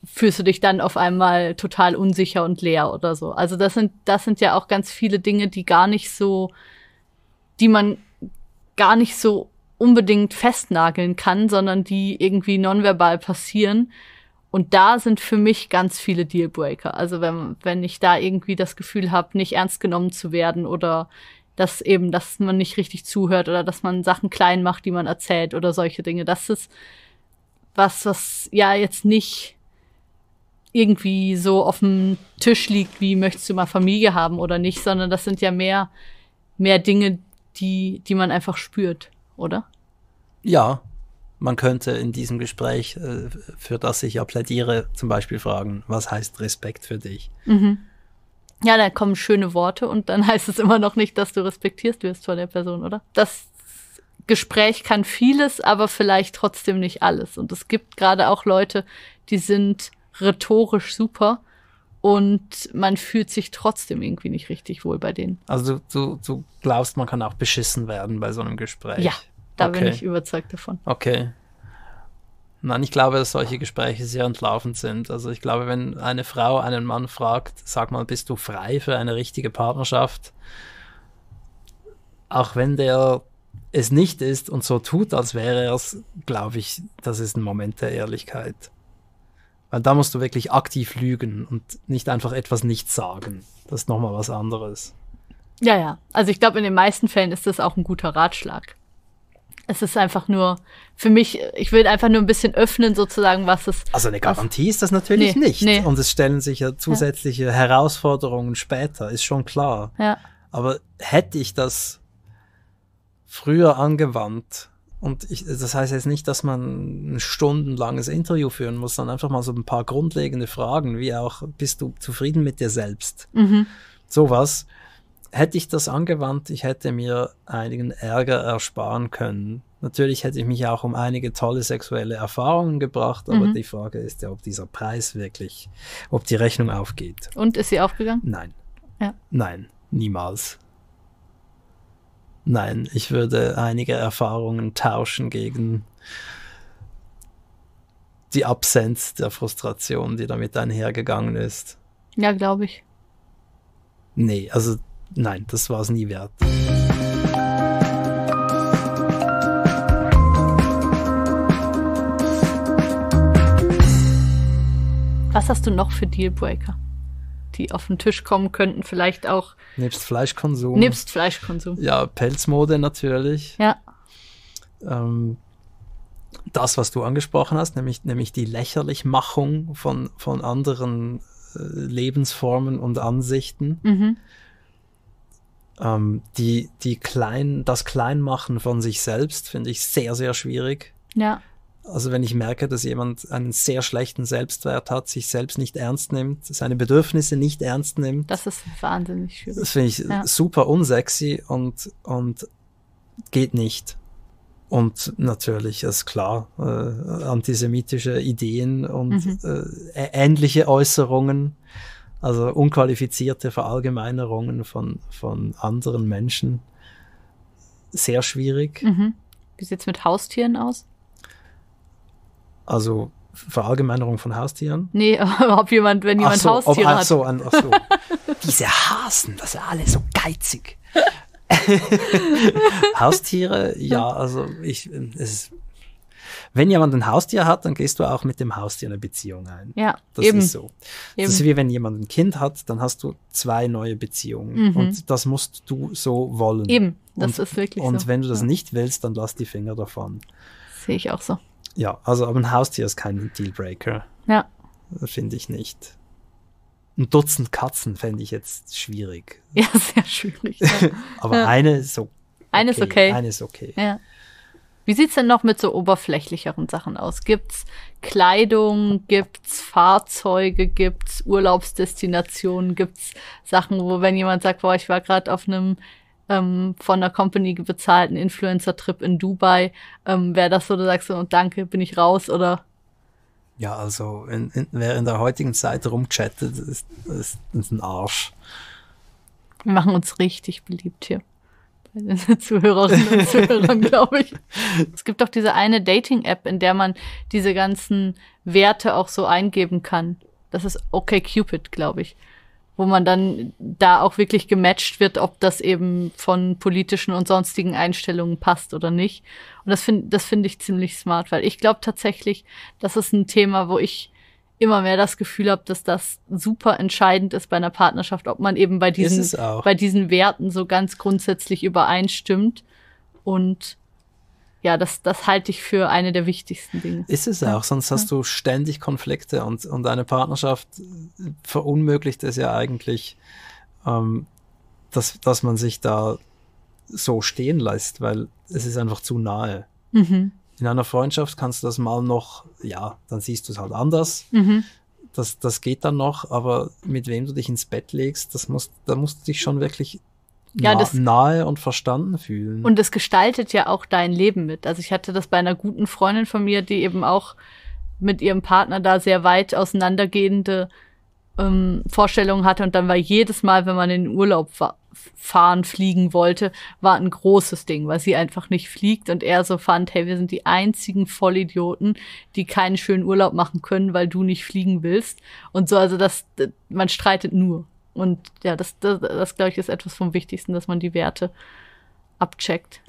fühlst du dich dann auf einmal total unsicher und leer oder so? Also das sind, das sind ja auch ganz viele Dinge, die gar nicht so, die man gar nicht so unbedingt festnageln kann, sondern die irgendwie nonverbal passieren. Und da sind für mich ganz viele Dealbreaker. Also wenn, wenn ich da irgendwie das Gefühl habe, nicht ernst genommen zu werden oder dass eben, dass man nicht richtig zuhört oder dass man Sachen klein macht, die man erzählt oder solche Dinge. Das ist was, was ja jetzt nicht irgendwie so auf dem Tisch liegt, wie möchtest du mal Familie haben oder nicht, sondern das sind ja mehr, mehr Dinge, die, die man einfach spürt oder? Ja, man könnte in diesem Gespräch, äh, für das ich ja plädiere, zum Beispiel fragen, was heißt Respekt für dich? Mhm. Ja, da kommen schöne Worte und dann <laughs> heißt es immer noch nicht, dass du respektiert wirst von der Person, oder? Das Gespräch kann vieles, aber vielleicht trotzdem nicht alles. Und es gibt gerade auch Leute, die sind rhetorisch super und man fühlt sich trotzdem irgendwie nicht richtig wohl bei denen. Also du, du glaubst, man kann auch beschissen werden bei so einem Gespräch. Ja, da okay. bin ich überzeugt davon. Okay. Nein, ich glaube, dass solche Gespräche sehr entlarvend sind. Also ich glaube, wenn eine Frau einen Mann fragt, sag mal, bist du frei für eine richtige Partnerschaft? Auch wenn der es nicht ist und so tut, als wäre er es, glaube ich, das ist ein Moment der Ehrlichkeit. Weil da musst du wirklich aktiv lügen und nicht einfach etwas nicht sagen. Das ist nochmal was anderes. Ja, ja. Also ich glaube, in den meisten Fällen ist das auch ein guter Ratschlag es ist einfach nur für mich, ich will einfach nur ein bisschen öffnen sozusagen, was es. Also eine Garantie ist das natürlich nee, nicht. Nee. Und es stellen sich ja zusätzliche ja. Herausforderungen später, ist schon klar. Ja. Aber hätte ich das früher angewandt, und ich, das heißt jetzt nicht, dass man ein stundenlanges Interview führen muss, sondern einfach mal so ein paar grundlegende Fragen, wie auch, bist du zufrieden mit dir selbst? Mhm. Sowas hätte ich das angewandt, ich hätte mir einigen Ärger ersparen können. Natürlich hätte ich mich auch um einige tolle sexuelle Erfahrungen gebracht, aber mhm. die Frage ist ja, ob dieser Preis wirklich, ob die Rechnung aufgeht. Und ist sie aufgegangen? Nein. Ja. Nein, niemals. Nein, ich würde einige Erfahrungen tauschen gegen die Absenz der Frustration, die damit einhergegangen ist. Ja, glaube ich. Nee, also nein, das war es nie wert. Was hast du noch für Dealbreaker, die auf den Tisch kommen könnten? Vielleicht auch. Nebst Fleischkonsum. Nebst Fleischkonsum. Ja, Pelzmode natürlich. Ja. Ähm, das, was du angesprochen hast, nämlich, nämlich die Lächerlichmachung von, von anderen äh, Lebensformen und Ansichten. Mhm ähm, die, die klein, das Kleinmachen von sich selbst finde ich sehr, sehr schwierig. Ja. Also wenn ich merke, dass jemand einen sehr schlechten Selbstwert hat, sich selbst nicht ernst nimmt, seine Bedürfnisse nicht ernst nimmt. Das ist wahnsinnig schwierig. Das finde ich ja. super unsexy und, und geht nicht. Und natürlich ist klar, äh, antisemitische Ideen und mhm. äh, ähnliche Äußerungen also unqualifizierte Verallgemeinerungen von, von anderen Menschen. Sehr schwierig. Mhm. Wie sieht es mit Haustieren aus? Also Verallgemeinerung von Haustieren? Nee, <laughs> ob jemand, wenn jemand ach so, Haustiere ob, ach so, hat. Ach so. Diese Hasen, das sind alle so geizig. <laughs> Haustiere, ja, also ich, es ist wenn jemand ein Haustier hat, dann gehst du auch mit dem Haustier eine Beziehung ein. Ja, das eben. ist so. Eben. Das ist wie wenn jemand ein Kind hat, dann hast du zwei neue Beziehungen mhm. und das musst du so wollen. Eben, das und, ist wirklich und so. Und wenn du das ja. nicht willst, dann lass die Finger davon. Sehe ich auch so. Ja, also aber ein Haustier ist kein Dealbreaker. Ja. Finde ich nicht. Ein Dutzend Katzen fände ich jetzt schwierig. Ja, <laughs> sehr schwierig. Ja. <laughs> aber ja. eine ist so. Okay. Eine ist okay. Eine ist okay. Ja. Wie sieht's denn noch mit so oberflächlicheren Sachen aus? Gibt's Kleidung, gibt's Fahrzeuge, gibt's Urlaubsdestinationen, gibt's Sachen, wo wenn jemand sagt, boah, ich war gerade auf einem ähm, von der Company bezahlten Influencer-Trip in Dubai, ähm, wäre das so, du sagst, und danke, bin ich raus oder? Ja, also in, in, wer in der heutigen Zeit rumchattet, ist, ist, ist ein Arsch. Wir machen uns richtig beliebt hier bei <laughs> den Zuhörerinnen und Zuhörern, glaube ich. <laughs> Es gibt doch diese eine Dating-App, in der man diese ganzen Werte auch so eingeben kann. Das ist Cupid, glaube ich. Wo man dann da auch wirklich gematcht wird, ob das eben von politischen und sonstigen Einstellungen passt oder nicht. Und das finde das finde ich ziemlich smart, weil ich glaube tatsächlich, das ist ein Thema, wo ich immer mehr das Gefühl habe, dass das super entscheidend ist bei einer Partnerschaft, ob man eben bei diesen, bei diesen Werten so ganz grundsätzlich übereinstimmt. Und ja, das, das halte ich für eine der wichtigsten Dinge. Ist es auch, sonst hast du ständig Konflikte und, und eine Partnerschaft verunmöglicht es ja eigentlich, ähm, dass, dass man sich da so stehen lässt, weil es ist einfach zu nahe. Mhm. In einer Freundschaft kannst du das mal noch, ja, dann siehst du es halt anders. Mhm. Das, das geht dann noch, aber mit wem du dich ins Bett legst, das musst, da musst du dich schon wirklich ja, das, nahe und verstanden fühlen. Und das gestaltet ja auch dein Leben mit. Also ich hatte das bei einer guten Freundin von mir, die eben auch mit ihrem Partner da sehr weit auseinandergehende ähm, Vorstellungen hatte und dann war jedes Mal, wenn man in den Urlaub fahren, fliegen wollte, war ein großes Ding, weil sie einfach nicht fliegt und er so fand, hey, wir sind die einzigen Vollidioten, die keinen schönen Urlaub machen können, weil du nicht fliegen willst und so, also das, man streitet nur und ja, das, das, das glaube ich ist etwas vom Wichtigsten, dass man die Werte abcheckt.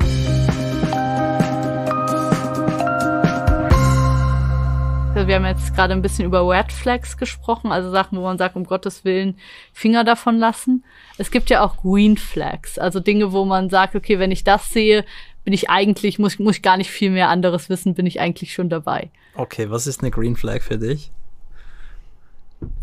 Also wir haben jetzt gerade ein bisschen über Red Flags gesprochen, also Sachen, wo man sagt, um Gottes Willen Finger davon lassen. Es gibt ja auch Green Flags, also Dinge, wo man sagt, okay, wenn ich das sehe, bin ich eigentlich, muss, muss ich gar nicht viel mehr anderes wissen, bin ich eigentlich schon dabei. Okay, was ist eine Green Flag für dich?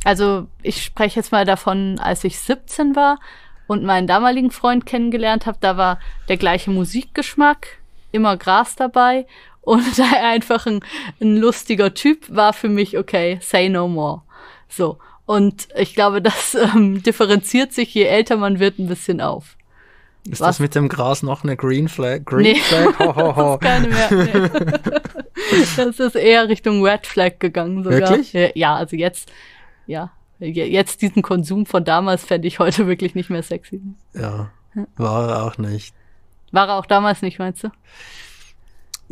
Also ich spreche jetzt mal davon, als ich 17 war und meinen damaligen Freund kennengelernt habe, da war der gleiche Musikgeschmack, immer Gras dabei und da <laughs> er einfach ein, ein lustiger Typ war für mich, okay, say no more. So. Und ich glaube, das ähm, differenziert sich, je älter man wird, ein bisschen auf. Ist Was? das mit dem Gras noch eine Green Flag? Green nee. Flag? Ho, <laughs> ho, ho. das, ist mehr, nee. <laughs> das ist eher Richtung Red Flag gegangen sogar. Wirklich? Ja, also jetzt, ja, jetzt diesen Konsum von damals fände ich heute wirklich nicht mehr sexy. Ja, war er auch nicht. War er auch damals nicht, meinst du?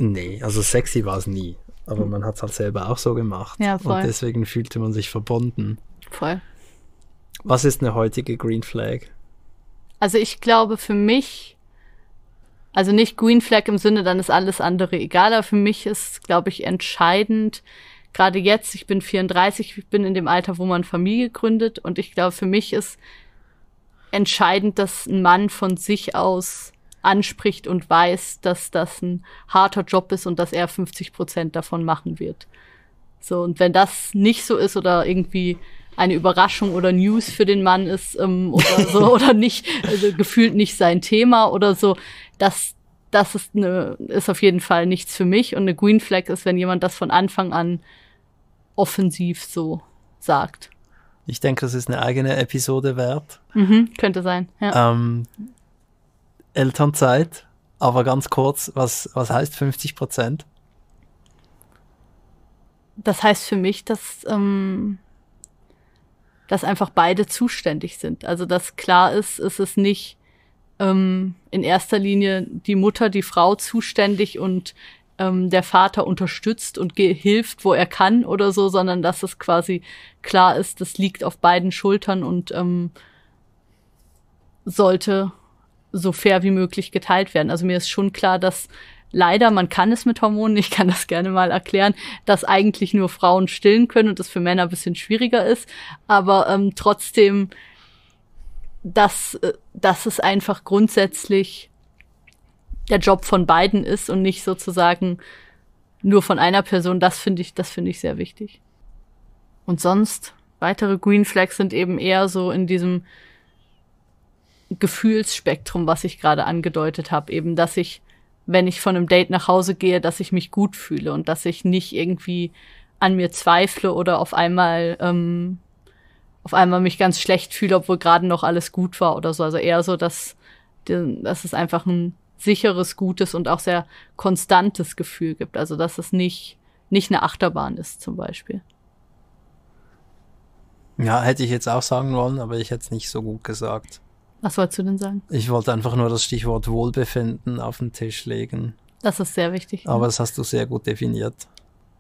Nee, also sexy war es nie. Aber man hat es halt selber auch so gemacht. Ja, voll. Und deswegen fühlte man sich verbunden. Voll. Was ist eine heutige Green Flag? Also ich glaube für mich, also nicht Green Flag im Sinne, dann ist alles andere egal, aber für mich ist, glaube ich, entscheidend, gerade jetzt, ich bin 34, ich bin in dem Alter, wo man Familie gründet und ich glaube, für mich ist entscheidend, dass ein Mann von sich aus anspricht und weiß, dass das ein harter Job ist und dass er 50 Prozent davon machen wird. So, und wenn das nicht so ist oder irgendwie eine Überraschung oder News für den Mann ist ähm, oder <laughs> so oder nicht, also gefühlt nicht sein Thema oder so, das, das ist, eine, ist auf jeden Fall nichts für mich. Und eine Green Flag ist, wenn jemand das von Anfang an offensiv so sagt. Ich denke, das ist eine eigene Episode wert. Mhm, könnte sein. Ja. Ähm, Elternzeit, aber ganz kurz, was, was heißt 50 Prozent? Das heißt für mich, dass, ähm, dass einfach beide zuständig sind. Also dass klar ist, ist es nicht ähm, in erster Linie die Mutter, die Frau zuständig und ähm, der Vater unterstützt und hilft, wo er kann oder so, sondern dass es quasi klar ist, das liegt auf beiden Schultern und ähm, sollte so fair wie möglich geteilt werden. Also mir ist schon klar, dass leider, man kann es mit Hormonen, <laughs> ich kann das gerne mal erklären, dass eigentlich nur Frauen stillen können und das für Männer ein bisschen schwieriger ist. Aber ähm, trotzdem, dass, äh, dass es einfach grundsätzlich der Job von beiden ist und nicht sozusagen nur von einer Person, das finde ich, das finde ich sehr wichtig. Und sonst, weitere Green Flags sind eben eher so in diesem Gefühlsspektrum, was ich gerade angedeutet habe, eben, dass ich, wenn ich von einem Date nach Hause gehe, dass ich mich gut fühle und dass ich nicht irgendwie an mir zweifle oder auf einmal ähm, auf einmal mich ganz schlecht fühle, obwohl gerade noch alles gut war oder so. Also eher so, dass dass es einfach ein sicheres, gutes und auch sehr konstantes Gefühl gibt. Also dass es nicht nicht eine Achterbahn ist zum Beispiel. Ja, hätte ich jetzt auch sagen wollen, aber ich hätte es nicht so gut gesagt. Was wolltest du denn sagen? Ich wollte einfach nur das Stichwort Wohlbefinden auf den Tisch legen. Das ist sehr wichtig. Ne? Aber das hast du sehr gut definiert.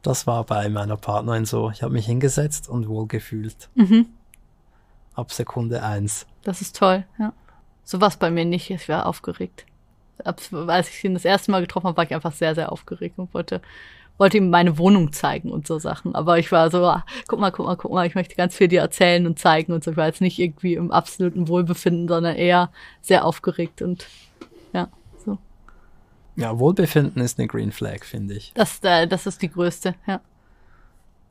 Das war bei meiner Partnerin so. Ich habe mich hingesetzt und wohlgefühlt. Mhm. Ab Sekunde eins. Das ist toll, ja. So war es bei mir nicht. Ich war aufgeregt. Ab, als ich ihn das erste Mal getroffen habe, war ich einfach sehr, sehr aufgeregt und wollte wollte ihm meine Wohnung zeigen und so Sachen. Aber ich war so, ah, guck mal, guck mal, guck mal, ich möchte ganz viel dir erzählen und zeigen und so. Ich war jetzt nicht irgendwie im absoluten Wohlbefinden, sondern eher sehr aufgeregt und ja, so. Ja, Wohlbefinden ist eine Green Flag, finde ich. Das, äh, das ist die größte, ja.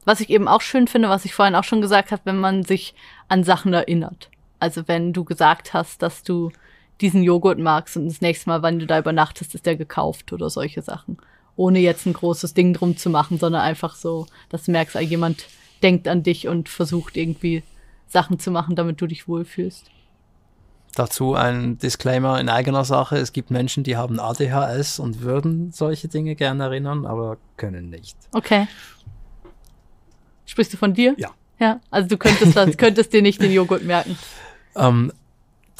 Was ich eben auch schön finde, was ich vorhin auch schon gesagt habe, wenn man sich an Sachen erinnert. Also wenn du gesagt hast, dass du diesen Joghurt magst und das nächste Mal, wann du da übernachtest, ist der gekauft oder solche Sachen ohne jetzt ein großes Ding drum zu machen, sondern einfach so, dass du merkst, ah, jemand denkt an dich und versucht irgendwie Sachen zu machen, damit du dich wohlfühlst. Dazu ein Disclaimer in eigener Sache. Es gibt Menschen, die haben ADHS und würden solche Dinge gerne erinnern, aber können nicht. Okay. Sprichst du von dir? Ja. Ja, also du könntest, das, <laughs> könntest dir nicht den Joghurt merken. Ähm,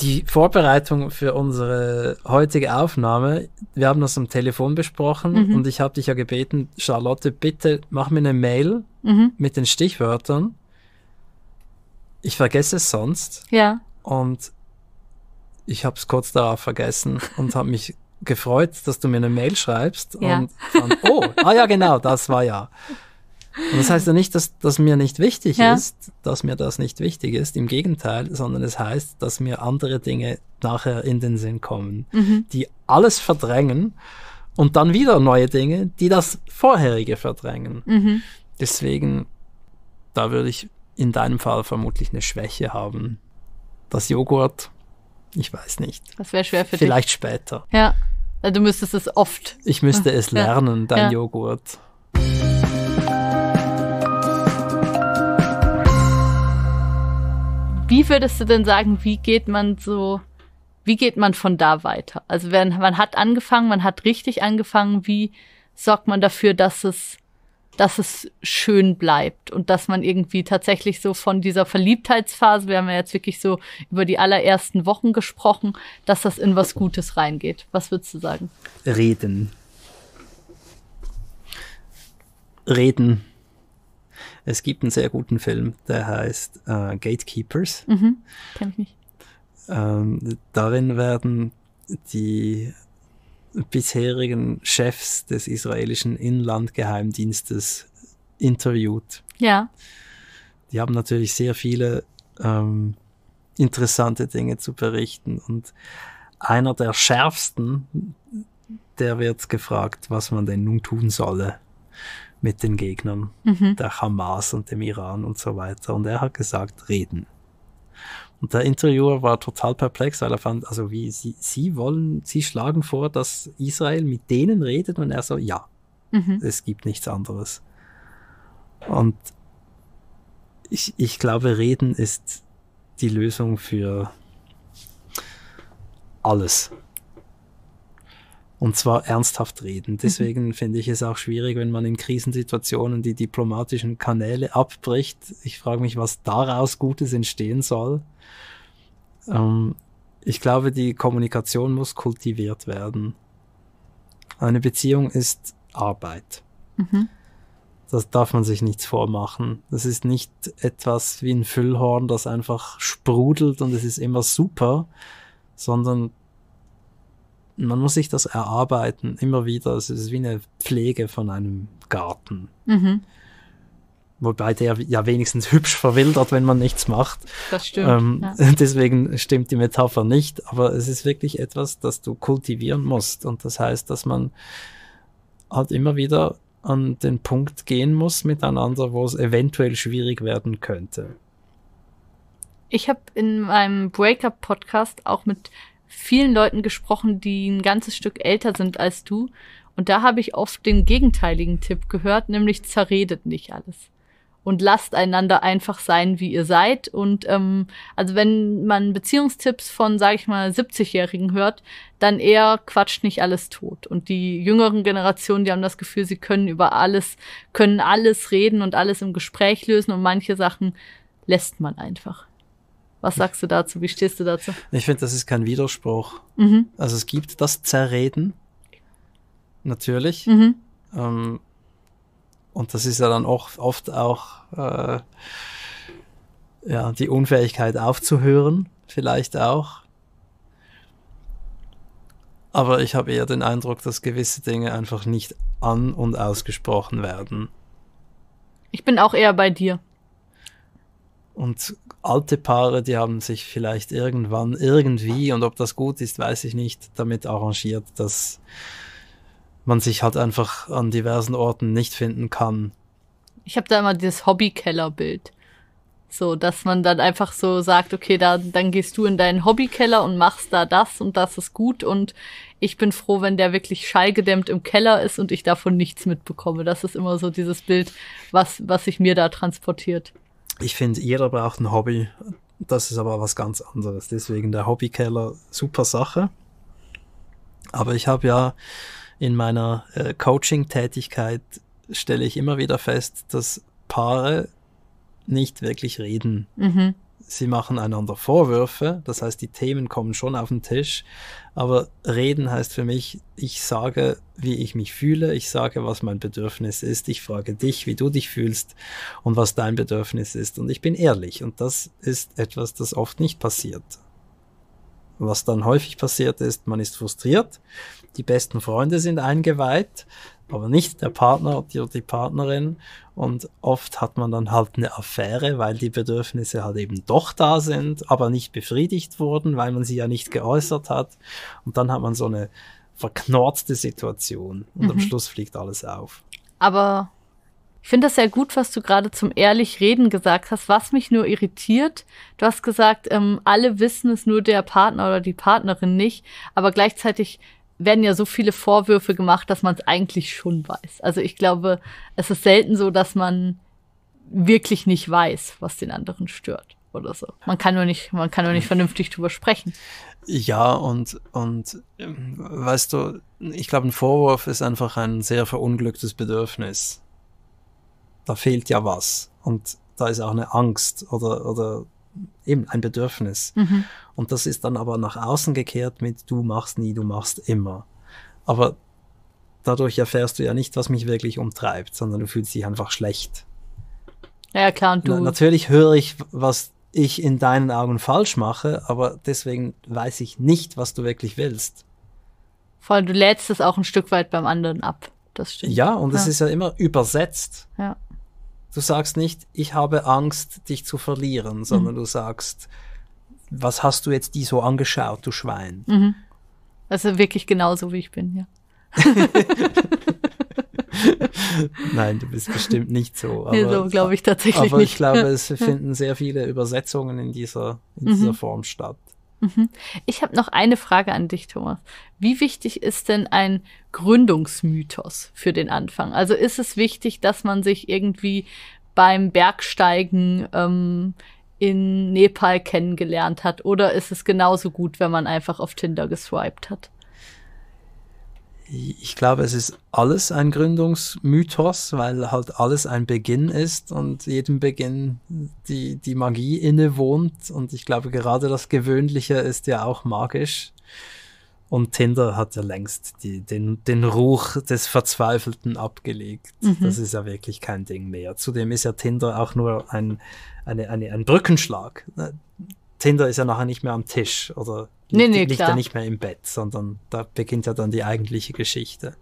die Vorbereitung für unsere heutige Aufnahme, wir haben das am Telefon besprochen mhm. und ich habe dich ja gebeten, Charlotte, bitte mach mir eine Mail mhm. mit den Stichwörtern. Ich vergesse es sonst. Ja. Und ich habe es kurz darauf vergessen und habe mich gefreut, dass du mir eine Mail schreibst ja. und dann, oh, ah ja genau, das war ja. Und das heißt ja nicht, dass das mir nicht wichtig ja. ist, dass mir das nicht wichtig ist, im Gegenteil, sondern es heißt, dass mir andere Dinge nachher in den Sinn kommen, mhm. die alles verdrängen und dann wieder neue Dinge, die das vorherige verdrängen. Mhm. Deswegen, da würde ich in deinem Fall vermutlich eine Schwäche haben. Das Joghurt, ich weiß nicht. Das wäre schwer für Vielleicht dich. Vielleicht später. Ja, du müsstest es oft. Ich müsste es lernen, ja. dein ja. Joghurt. Wie würdest du denn sagen, wie geht man so, wie geht man von da weiter? Also wenn man hat angefangen, man hat richtig angefangen, wie sorgt man dafür, dass es, dass es schön bleibt und dass man irgendwie tatsächlich so von dieser Verliebtheitsphase, wir haben ja jetzt wirklich so über die allerersten Wochen gesprochen, dass das in was Gutes reingeht. Was würdest du sagen? Reden. Reden. Es gibt einen sehr guten Film, der heißt äh, Gatekeepers. Mhm, kenn ich nicht. Ähm, darin werden die bisherigen Chefs des israelischen Inlandgeheimdienstes interviewt. Ja. Die haben natürlich sehr viele ähm, interessante Dinge zu berichten. Und einer der schärfsten, der wird gefragt, was man denn nun tun solle mit den Gegnern mhm. der Hamas und dem Iran und so weiter. Und er hat gesagt, reden. Und der Interviewer war total perplex, weil er fand, also wie sie, sie wollen, sie schlagen vor, dass Israel mit denen redet und er so, ja, mhm. es gibt nichts anderes. Und ich, ich glaube, reden ist die Lösung für alles und zwar ernsthaft reden. Mhm. Deswegen mhm. finde ich es auch schwierig, wenn man in Krisensituationen die diplomatischen Kanäle abbricht. Ich frage mich, was daraus Gutes entstehen soll. Ähm, ich glaube, die Kommunikation muss kultiviert werden. Eine Beziehung ist Arbeit. Mhm. Das darf man sich nichts vormachen. Das ist nicht etwas wie ein Füllhorn, das einfach sprudelt und es ist immer super, sondern man muss sich das erarbeiten, immer wieder. Also es ist wie eine Pflege von einem Garten. Mhm. Wobei der ja wenigstens <laughs> hübsch verwildert, wenn man nichts macht. Das stimmt. Ähm, ja. <laughs> Deswegen stimmt die Metapher nicht, aber es ist wirklich etwas, das du kultivieren musst. Und das heißt, dass man halt immer wieder an den Punkt gehen muss miteinander, wo es eventuell schwierig werden könnte. Ich habe in meinem Breakup-Podcast auch mit vielen Leuten gesprochen, die ein ganzes Stück älter sind als du. Und da habe ich oft den gegenteiligen Tipp gehört, nämlich zerredet nicht alles. Und lasst einander einfach sein, wie ihr seid. Und ähm, also wenn man Beziehungstipps von, sage ich mal, 70-Jährigen hört, dann eher quatscht nicht alles tot. Und die jüngeren Generationen, die haben das Gefühl, sie können über alles, können alles reden und alles im Gespräch lösen und manche Sachen lässt man einfach. Was sagst du dazu? Wie stehst du dazu? Ich finde, das ist kein Widerspruch. Mhm. Also es gibt das Zerreden, natürlich. Mhm. Ähm, und das ist ja dann auch oft auch äh, ja, die Unfähigkeit aufzuhören, vielleicht auch. Aber ich habe eher den Eindruck, dass gewisse Dinge einfach nicht an und ausgesprochen werden. Ich bin auch eher bei dir. Und alte Paare, die haben sich vielleicht irgendwann irgendwie, und ob das gut ist, weiß ich nicht, damit arrangiert, dass man sich halt einfach an diversen Orten nicht finden kann. Ich habe da immer dieses Hobbykellerbild. So, dass man dann einfach so sagt, okay, da, dann gehst du in deinen Hobbykeller und machst da das und das ist gut und ich bin froh, wenn der wirklich schallgedämmt im Keller ist und ich davon nichts mitbekomme. Das ist immer so dieses Bild, was, was sich mir da transportiert ich finde, jeder braucht ein Hobby. Das ist aber was ganz anderes. Deswegen der Hobbykeller, super Sache. Aber ich habe ja in meiner äh, Coaching-Tätigkeit stelle ich immer wieder fest, dass Paare nicht wirklich reden. Mhm sie machen einander Vorwürfe, das heißt, die Themen kommen schon auf den Tisch, aber reden heißt für mich, ich sage, wie ich mich fühle, ich sage, was mein Bedürfnis ist, ich frage dich, wie du dich fühlst und was dein Bedürfnis ist und ich bin ehrlich und das ist etwas, das oft nicht passiert. Was dann häufig passiert ist, man ist frustriert, die besten Freunde sind eingeweiht, aber nicht der Partner oder die Partnerin. Und oft hat man dann halt eine Affäre, weil die Bedürfnisse halt eben doch da sind, aber nicht befriedigt wurden, weil man sie ja nicht geäußert hat. Und dann hat man so eine verknorzte Situation und mhm. am Schluss fliegt alles auf. Aber ich finde das sehr gut, was du gerade zum ehrlich reden gesagt hast, was mich nur irritiert. Du hast gesagt, ähm, alle wissen es nur der Partner oder die Partnerin nicht, aber gleichzeitig werden ja so viele Vorwürfe gemacht, dass man es eigentlich schon weiß. Also ich glaube, es ist selten so, dass man wirklich nicht weiß, was den anderen stört oder so. Man kann nur nicht, man kann nur nicht mhm. vernünftig drüber sprechen. Ja, und, und ähm, weißt du, ich glaube, ein Vorwurf ist einfach ein sehr verunglücktes Bedürfnis. Da fehlt ja was. Und da ist auch eine Angst oder, oder eben ein Bedürfnis. Mhm. Und das ist dann aber nach außen gekehrt mit du machst nie, du machst immer. Aber dadurch erfährst du ja nicht, was mich wirklich umtreibt, sondern du fühlst dich einfach schlecht. Ja, klar, und du. Na, natürlich höre ich, was ich in deinen Augen falsch mache, aber deswegen weiß ich nicht, was du wirklich willst. Vor allem, du lädst es auch ein Stück weit beim anderen ab. Das stimmt. Ja, und es ja. ist ja immer übersetzt. Ja. Du sagst nicht, ich habe Angst, dich zu verlieren, sondern mhm. du sagst, was hast du jetzt die so angeschaut, du Schwein? Mhm. Das wirklich genauso, wie ich bin, ja. <laughs> Nein, du bist bestimmt nicht so. Aber, nee, so glaube ich tatsächlich aber nicht. Aber ich glaube, es finden sehr viele Übersetzungen in dieser, in mhm. dieser Form statt. Mhm. Ich habe noch eine Frage an dich, Thomas. Wie wichtig ist denn ein Gründungsmythos für den Anfang? Also ist es wichtig, dass man sich irgendwie beim Bergsteigen ähm, in Nepal kennengelernt hat? Oder ist es genauso gut, wenn man einfach auf Tinder geswiped hat? ich glaube, es ist alles ein Gründungsmythos, weil halt alles ein Beginn ist und jedem Beginn die, die Magie innewohnt. Und ich glaube, gerade das Gewöhnliche ist ja auch magisch. Und Tinder hat ja längst die, den, den Ruch des Verzweifelten abgelegt. Mhm. Das ist ja wirklich kein Ding mehr. Zudem ist ja Tinder auch nur ein, eine, eine, ein Brückenschlag. Ne? Tinder ist ja nachher nicht mehr am Tisch oder Nee, nee, liegt klar. er nicht mehr im Bett, sondern da beginnt ja dann die eigentliche Geschichte.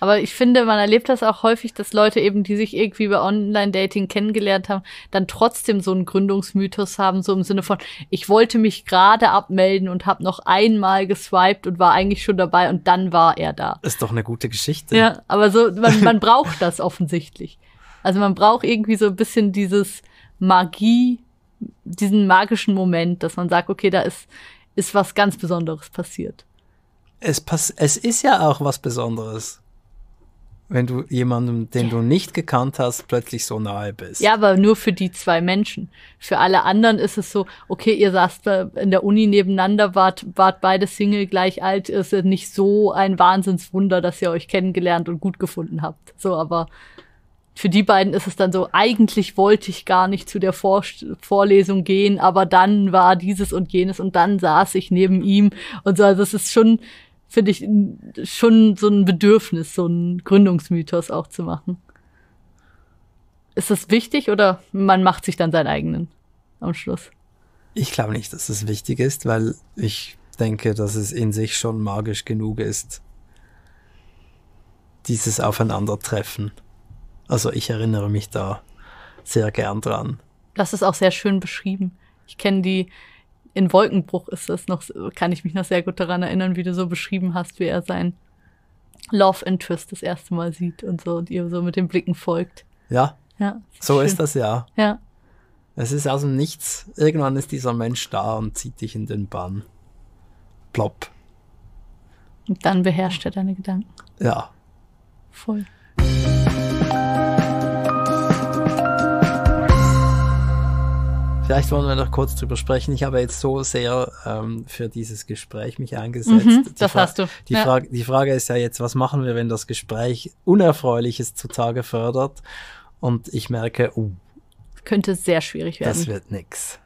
Aber ich finde, man erlebt das auch häufig, dass Leute eben, die sich irgendwie bei Online-Dating kennengelernt haben, dann trotzdem so einen Gründungsmythos haben, so im Sinne von, ich wollte mich gerade abmelden und habe noch einmal geswiped und war eigentlich schon dabei und dann war er da. Ist doch eine gute Geschichte. Ja, aber so, man, man braucht das offensichtlich. Also man braucht irgendwie so ein bisschen dieses Magie, diesen magischen Moment, dass man sagt, okay, da ist ist was ganz Besonderes passiert. Es, pass es ist ja auch was Besonderes. Wenn du jemandem, den du nicht gekannt hast, plötzlich so nahe bist. Ja, aber nur für die zwei Menschen. Für alle anderen ist es so, okay, ihr saßt in der Uni nebeneinander, wart, wart beide Single gleich alt, ist nicht so ein Wahnsinnswunder, dass ihr euch kennengelernt und gut gefunden habt. So, aber für die beiden ist es dann so, eigentlich wollte ich gar nicht zu der Vor Vorlesung gehen, aber dann war dieses und jenes und dann saß ich neben ihm und so. Also es ist schon, finde ich, schon so ein Bedürfnis, so einen Gründungsmythos auch zu machen. Ist das wichtig oder man macht sich dann seinen eigenen am Schluss? Ich glaube nicht, dass es das wichtig ist, weil ich denke, dass es in sich schon magisch genug ist, dieses Aufeinandertreffen. Also ich erinnere mich da sehr gern dran. Das ist auch sehr schön beschrieben. Ich kenne die, in Wolkenbruch ist das noch, kann ich mich noch sehr gut daran erinnern, wie du so beschrieben hast, wie er sein Love Interest das erste Mal sieht und so und ihr so mit den Blicken folgt. Ja. Ja. Ist so schön. ist das ja. Ja. Es ist aus dem Nichts. Irgendwann ist dieser Mensch da und zieht dich in den Bann. Plopp. Und dann beherrscht er deine Gedanken. Ja. Voll. Vielleicht wollen wir noch kurz drüber sprechen. Ich habe jetzt so sehr ähm, für dieses Gespräch mich eingesetzt. Mhm, das Fra hast du. Die, ja. Fra die Frage ist ja jetzt, was machen wir, wenn das Gespräch Unerfreuliches zutage fördert? Und ich merke, uh, könnte sehr schwierig werden. Das wird nix.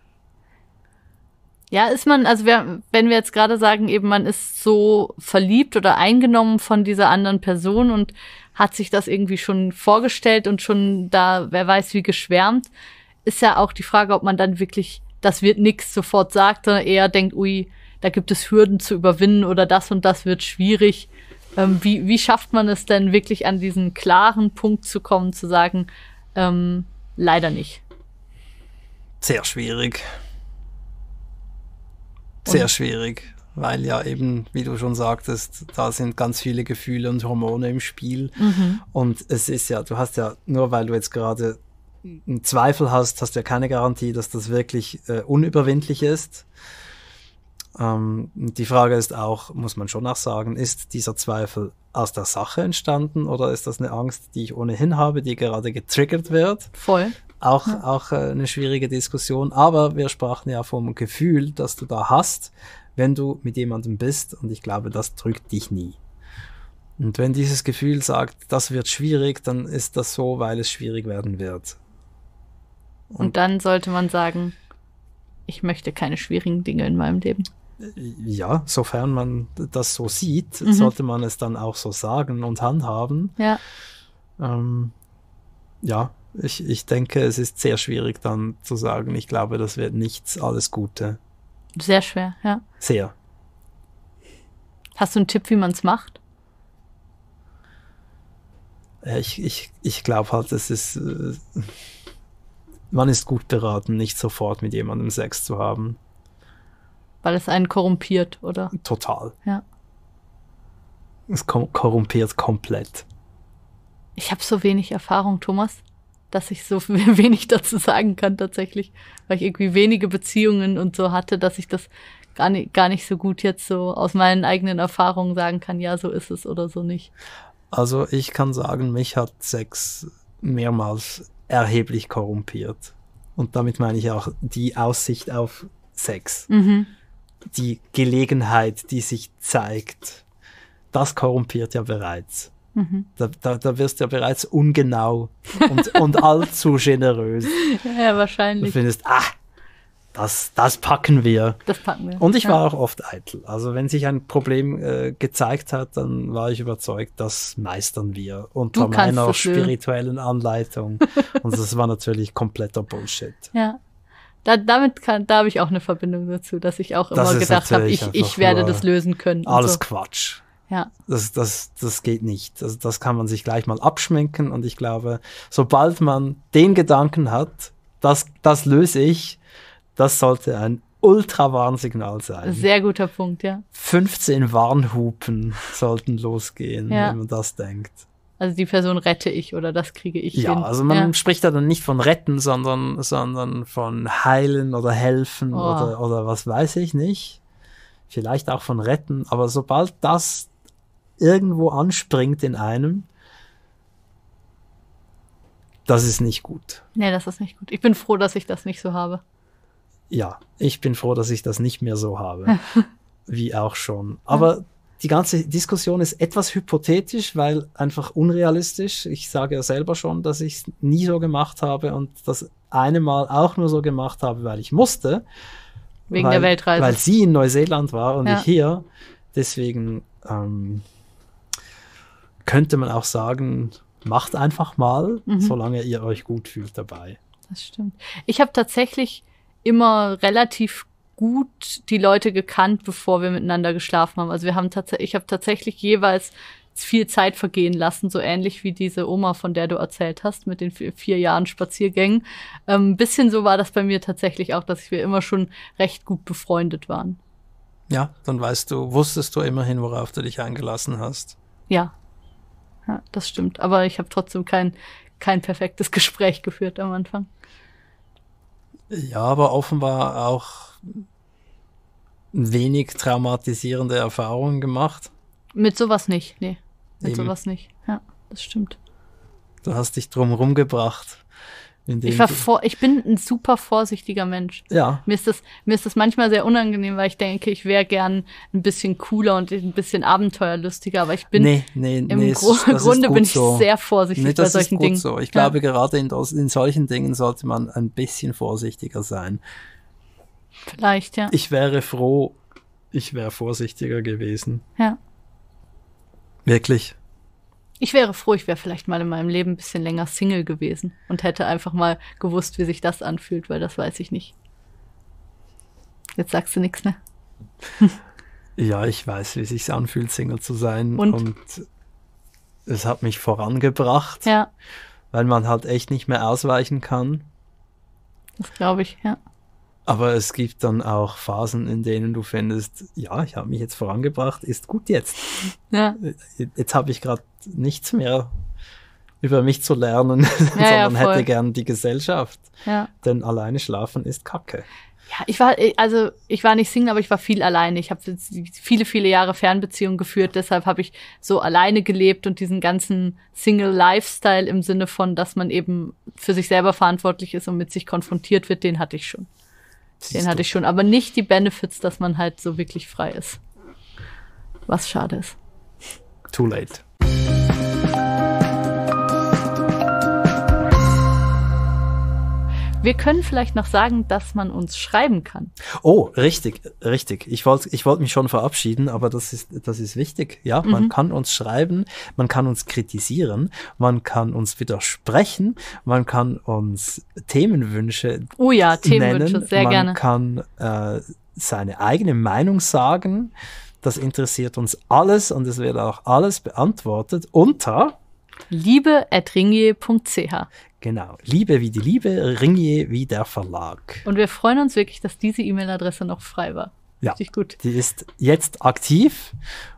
Ja, ist man, also wer, wenn wir jetzt gerade sagen, eben man ist so verliebt oder eingenommen von dieser anderen Person und hat sich das irgendwie schon vorgestellt und schon da, wer weiß wie geschwärmt, ist ja auch die Frage, ob man dann wirklich, das wird nichts sofort sagt, sondern eher denkt, ui, da gibt es Hürden zu überwinden oder das und das wird schwierig. Ähm, wie, wie schafft man es denn wirklich an diesen klaren Punkt zu kommen, zu sagen, ähm, leider nicht? Sehr schwierig. Sehr und? schwierig, weil ja eben, wie du schon sagtest, da sind ganz viele Gefühle und Hormone im Spiel. Mhm. Und es ist ja, du hast ja, nur weil du jetzt gerade einen Zweifel hast, hast du ja keine Garantie, dass das wirklich äh, unüberwindlich ist. Ähm, die Frage ist auch, muss man schon auch sagen, ist dieser Zweifel aus der Sache entstanden oder ist das eine Angst, die ich ohnehin habe, die gerade getriggert wird? Voll. Auch, ja. auch äh, eine schwierige Diskussion. Aber wir sprachen ja vom Gefühl, das du da hast, wenn du mit jemandem bist. Und ich glaube, das drückt dich nie. Und wenn dieses Gefühl sagt, das wird schwierig, dann ist das so, weil es schwierig werden wird. Und, dann sollte man sagen, ich möchte keine schwierigen Dinge in meinem Leben. Ja, sofern man das so sieht, mhm. sollte man es dann auch so sagen und handhaben. Ja. Ähm, ja, ich, ich denke, es ist sehr schwierig dann zu sagen, ich glaube, das wird nichts, alles Gute. Sehr schwer, ja. Sehr. Hast du einen Tipp, wie man es macht? Äh, ich, ich, ich glaube halt, es ist. Äh, man ist gut beraten, nicht sofort mit jemandem Sex zu haben. Weil es einen korrumpiert, oder? Total. Ja. Es kom korrumpiert komplett. Ich habe so wenig Erfahrung, Thomas, dass ich so <laughs> wenig dazu sagen kann tatsächlich, weil ich irgendwie wenige Beziehungen und so hatte, dass ich das gar nicht, gar nicht so gut jetzt so aus meinen eigenen Erfahrungen sagen kann, ja, so ist es oder so nicht. Also ich kann sagen, mich hat Sex mehrmals erheblich korrumpiert. Und damit meine ich auch die Aussicht auf Sex. Mhm. Die Gelegenheit, die sich zeigt, das korrumpiert ja bereits. Mhm. Da, da, da, wirst du ja bereits ungenau und, und <laughs> allzu generös. Ja, wahrscheinlich. Du findest, ach, das, das packen wir. Das packen wir. Und ich ja. war auch oft eitel. Also wenn sich ein Problem äh, gezeigt hat, dann war ich überzeugt, das meistern wir unter du meiner spirituellen Anleitung. <laughs> Und das war natürlich kompletter Bullshit. Ja. Da, damit kann, da habe ich auch eine Verbindung dazu, dass ich auch immer gedacht habe, ich, ich werde das lösen können. Alles so. Quatsch. Ja. Das, das, das geht nicht. Das, das kann man sich gleich mal abschminken. Und ich glaube, sobald man den Gedanken hat, das, das löse ich, das sollte ein Ultra-Warnsignal sein. Sehr guter Punkt, ja. 15 Warnhupen sollten losgehen, ja. wenn man das denkt. Also die Person rette ich oder das kriege ich. Ja, hin. also man ja. spricht da dann nicht von retten, sondern, sondern von heilen oder helfen oh. oder, oder was weiß ich nicht. Vielleicht auch von retten, aber sobald das irgendwo anspringt in einem, das ist nicht gut. Nee, das ist nicht gut. Ich bin froh, dass ich das nicht so habe ja, ich bin froh, dass ich das nicht mehr so habe, <laughs> wie auch schon. Aber die ganze Diskussion ist etwas hypothetisch, weil einfach unrealistisch. Ich sage ja selber schon, dass ich es nie so gemacht habe und das eine Mal auch nur so gemacht habe, weil ich musste. Wegen weil, der Weltreise. Weil sie in Neuseeland war und ja. ich hier. Deswegen ähm, könnte man auch sagen, macht einfach mal, mhm. solange ihr euch gut fühlt dabei. Das stimmt. Ich habe tatsächlich immer relativ gut die Leute gekannt, bevor wir miteinander geschlafen haben. Also wir haben tatsächlich, ich habe tatsächlich jeweils viel Zeit vergehen lassen, so ähnlich wie diese Oma, von der du erzählt hast, mit den vier, vier Jahren Spaziergängen. Ähm, ein bisschen so war das bei mir tatsächlich auch, dass wir immer schon recht gut befreundet waren. Ja, dann weißt du, wusstest du immerhin, worauf du dich eingelassen hast. Ja. ja das stimmt. Aber ich habe trotzdem kein, kein perfektes <laughs> Gespräch geführt am Anfang. Ja, aber offenbar auch wenig traumatisierende Erfahrungen gemacht. Mit sowas nicht, nee. Mit Eben. sowas nicht. Ja, das stimmt. Du hast dich drum rumgebracht ich, war vor, ich bin ein super vorsichtiger Mensch. Ja. Mir ist, das, mir ist das manchmal sehr unangenehm, weil ich denke, ich wäre gern ein bisschen cooler und ein bisschen abenteuerlustiger, aber ich bin nee, nee, im nee, Gro Grunde bin ich so. sehr vorsichtig nee, bei solchen Dingen. So. Ich ja. glaube, gerade in, in solchen Dingen sollte man ein bisschen vorsichtiger sein. Vielleicht, ja. Ich wäre froh, ich wäre vorsichtiger gewesen. Ja. Wirklich. Ich wäre froh, ich wäre vielleicht mal in meinem Leben ein bisschen länger Single gewesen und hätte einfach mal gewusst, wie sich das anfühlt, weil das weiß ich nicht. Jetzt sagst du nichts, ne? ja, ich weiß, wie sich anfühlt, Single zu sein und, und es hat mich vorangebracht. Ja. Weil man halt echt nicht mehr ausweichen kann. Das glaube ich, ja. Aber es gibt dann auch Phasen, in denen du findest, ja, ich habe mich jetzt vorangebracht, ist gut jetzt. Ja. Jetzt habe ich gerade nichts mehr über mich zu lernen, <laughs> ja, sondern ja, hätte gern die Gesellschaft. Ja. Denn alleine schlafen ist Kacke. Ja, ich war, äh, also ich war nicht Single, aber ich war viel alleine. Ich habe viele, viele Jahre Fernbeziehungen geführt, deshalb habe ich so alleine gelebt und diesen ganzen Single-Lifestyle im Sinne von, dass man eben für sich selber verantwortlich ist und mit sich konfrontiert wird, den hatte ich schon. Siehst den hatte ich schon, aber nicht die Benefits, dass man halt so wirklich frei ist. Was schade ist. Too late. Wir können vielleicht noch sagen, dass man uns schreiben kann. Oh, richtig, richtig. Ich wollte ich wollte mich schon verabschieden, aber das ist, das ist wichtig. Ja, mhm. man kann uns schreiben, man kann uns kritisieren, man kann uns widersprechen, man kann uns Themenwünsche. Oh ja, Themenwünsche, nennen, sehr man gerne. Man kann äh, seine eigene Meinung sagen. Das interessiert uns alles und es wird auch alles beantwortet unter liebeertringier.ch. Genau. Liebe wie die Liebe, Ringier wie der Verlag. Und wir freuen uns wirklich, dass diese E-Mail-Adresse noch frei war. Ja. Richtig gut. Die ist jetzt aktiv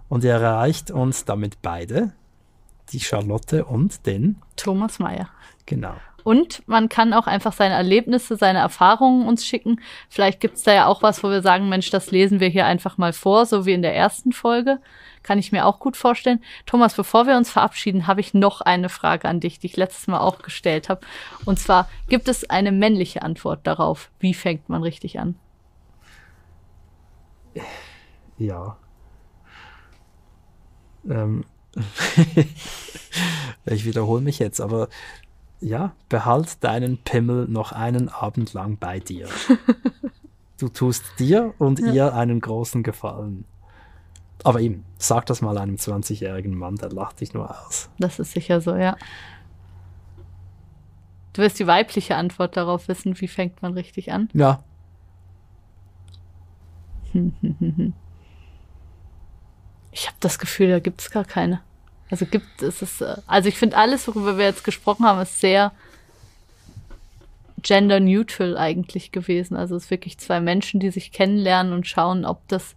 und ihr erreicht uns damit beide, die Charlotte und den Thomas Mayer. Genau. Und man kann auch einfach seine Erlebnisse, seine Erfahrungen uns schicken. Vielleicht gibt es da ja auch was, wo wir sagen, Mensch, das lesen wir hier einfach mal vor, so wie in der ersten Folge. Kann ich mir auch gut vorstellen. Thomas, bevor wir uns verabschieden, habe ich noch eine Frage an dich, die ich letztes Mal auch gestellt habe. Und zwar, gibt es eine männliche Antwort darauf? Wie fängt man richtig an? Ja. Ähm. <laughs> ich wiederhole mich jetzt, aber ja, behalt deinen Pimmel noch einen Abend lang bei dir. <laughs> du tust dir und ja. ihr einen großen Gefallen. Aber eben, sag das mal einem 20-jährigen Mann, der lacht dich nur aus. Das ist sicher so, ja. Du wirst die weibliche Antwort darauf wissen, wie fängt man richtig an? Ja. <laughs> Ich habe das Gefühl, da gibt es gar keine. Also gibt es ist, äh, also ich finde alles, worüber wir jetzt gesprochen haben, ist sehr gender neutral eigentlich gewesen. Also es ist wirklich zwei Menschen, die sich kennenlernen und schauen, ob das,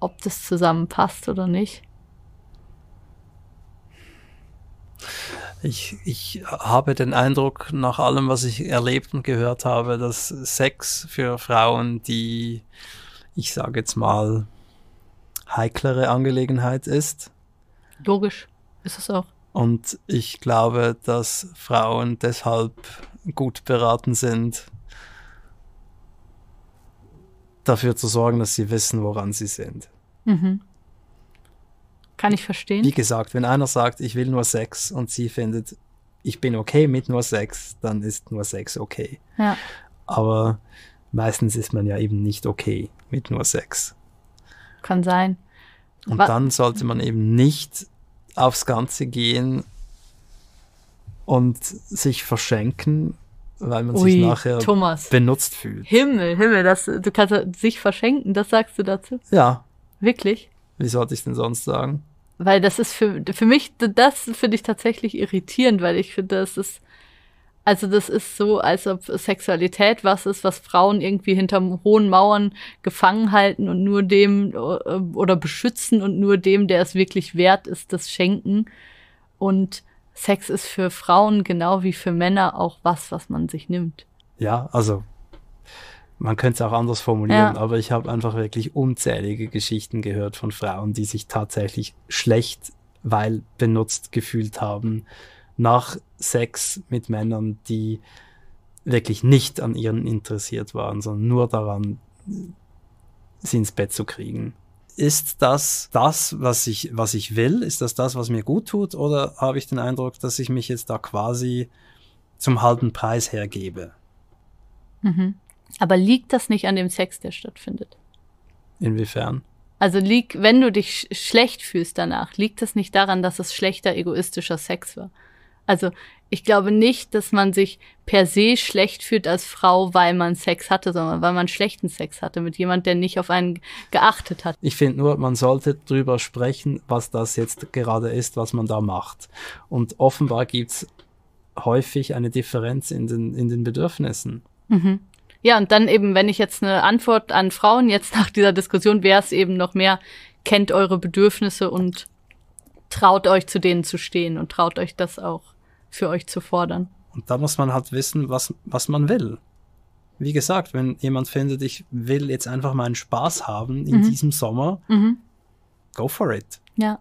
ob das zusammenpasst oder nicht. Ich, ich habe den Eindruck, nach allem, was ich erlebt und gehört habe, dass Sex für Frauen, die, ich sage jetzt mal, heiklere Angelegenheit ist, Logisch ist es auch. Und ich glaube, dass Frauen deshalb gut beraten sind, dafür zu sorgen, dass sie wissen, woran sie sind. Mhm. Kann ich verstehen. Wie gesagt, wenn einer sagt, ich will nur Sex und sie findet, ich bin okay mit nur Sex, dann ist nur Sex okay. Ja. Aber meistens ist man ja eben nicht okay mit nur Sex. Kann sein. Und Was? dann sollte man eben nicht aufs Ganze gehen und sich verschenken, weil man Ui, sich nachher Thomas. benutzt fühlt. Himmel, Himmel, das, du kannst sich verschenken, das sagst du dazu? Ja. Wirklich? Wie sollte ich denn sonst sagen? Weil das ist für, für mich, das finde ich tatsächlich irritierend, weil ich finde, das ist also das ist so, als ob Sexualität was ist, was Frauen irgendwie hinter hohen Mauern gefangen halten und nur dem äh, oder beschützen und nur dem, der es wirklich wert ist, das schenken. Und Sex ist für Frauen genau wie für Männer auch was, was man sich nimmt. Ja, also man könnte es auch anders formulieren, ja. aber ich habe einfach wirklich unzählige Geschichten gehört von Frauen, die sich tatsächlich schlecht, weil benutzt gefühlt haben nach Sex mit Männern, die wirklich nicht an ihren interessiert waren, sondern nur daran, sie ins Bett zu kriegen. Ist das das, was ich, was ich will? Ist das das, was mir gut tut? Oder habe ich den Eindruck, dass ich mich jetzt da quasi zum halben Preis hergebe? Mhm. Aber liegt das nicht an dem Sex, der stattfindet? Inwiefern? Also liegt, wenn du dich sch schlecht fühlst danach, liegt das nicht daran, dass es schlechter egoistischer Sex war? Also ich glaube nicht, dass man sich per se schlecht fühlt als Frau, weil man Sex hatte, sondern weil man schlechten Sex hatte mit jemandem, der nicht auf einen geachtet hat. Ich finde nur, man sollte drüber sprechen, was das jetzt gerade ist, was man da macht. Und offenbar gibt es häufig eine Differenz in den, in den Bedürfnissen. Mhm. Ja, und dann eben, wenn ich jetzt eine Antwort an Frauen jetzt nach dieser Diskussion wäre es eben noch mehr, kennt eure Bedürfnisse und traut euch zu denen zu stehen und traut euch das auch für euch zu fordern. Und da muss man halt wissen, was, was man will. Wie gesagt, wenn jemand findet, ich will jetzt einfach meinen Spaß haben in mhm. diesem Sommer, mhm. go for it. Ja.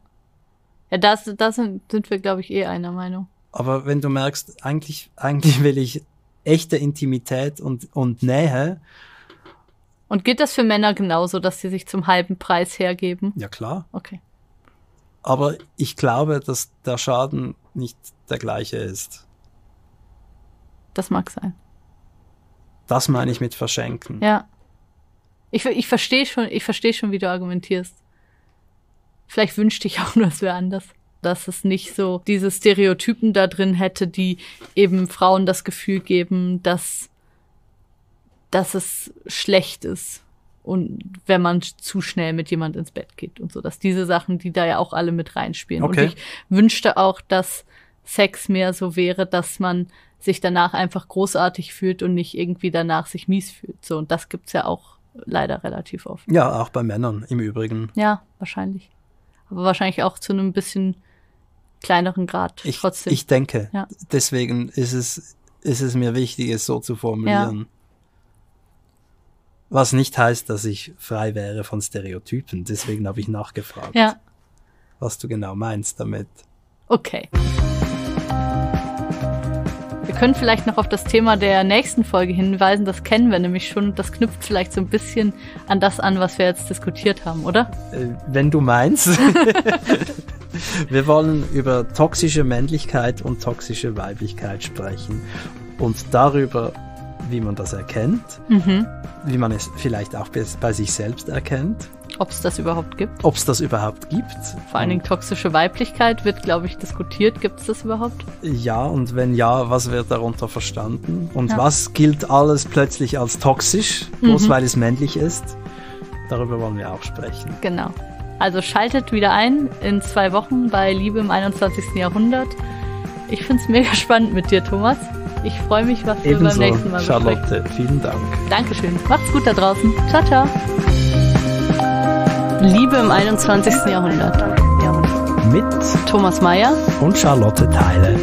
Ja, das, das sind, sind wir, glaube ich, eh einer Meinung. Aber wenn du merkst, eigentlich, eigentlich will ich echte Intimität und, und Nähe. Und geht das für Männer genauso, dass sie sich zum halben Preis hergeben? Ja, klar. Okay. Aber ich glaube, dass der Schaden nicht der gleiche ist. Das mag sein. Das meine ich mit verschenken. Ja. Ich, ich verstehe schon, ich schon, wie du argumentierst. Vielleicht wünschte ich auch nur, es <laughs> wäre anders. Dass es nicht so diese Stereotypen da drin hätte, die eben Frauen das Gefühl geben, dass, dass es schlecht ist, und wenn man zu schnell mit jemand ins Bett geht und so, dass diese Sachen, die da ja auch alle mit reinspielen. Okay. Und ich wünschte auch, dass Sex mehr so wäre, dass man sich danach einfach großartig fühlt und nicht irgendwie danach sich mies fühlt. So, und das gibt es ja auch leider relativ oft. Ja, auch bei Männern im Übrigen. Ja, wahrscheinlich. Aber wahrscheinlich auch zu einem bisschen kleineren Grad ich, trotzdem. Ich denke. Ja. Deswegen ist es, ist es mir wichtig, es so zu formulieren. Ja. Was nicht heißt, dass ich frei wäre von Stereotypen. Deswegen habe ich nachgefragt, ja. was du genau meinst damit. Okay. Wir können vielleicht noch auf das Thema der nächsten Folge hinweisen. Das kennen wir nämlich schon. Das knüpft vielleicht so ein bisschen an das an, was wir jetzt diskutiert haben, oder? Äh, wenn du meinst. <laughs> wir wollen über toxische Männlichkeit und toxische Weiblichkeit sprechen und darüber, wie man das erkennt, mhm. wie man es vielleicht auch bei sich selbst erkennt. Ob es das überhaupt gibt? Ob es das überhaupt gibt. Vor allen Dingen toxische Weiblichkeit wird, glaube ich, diskutiert. Gibt es das überhaupt? Ja, und wenn ja, was wird darunter verstanden? Und ja. was gilt alles plötzlich als toxisch, bloß mhm. weil es männlich ist? Darüber wollen wir auch sprechen. Genau. Also schaltet wieder ein in zwei Wochen bei Liebe im 21. Jahrhundert. Ich finde es mega <laughs> spannend mit dir, Thomas. Ich freue mich, was wir Ebenso, beim nächsten Mal Charlotte, besprechen. vielen Dank. Dankeschön. Macht's gut da draußen. Ciao, ciao. Liebe im 21. Jahrhundert. Mit Thomas Mayer und Charlotte Theile.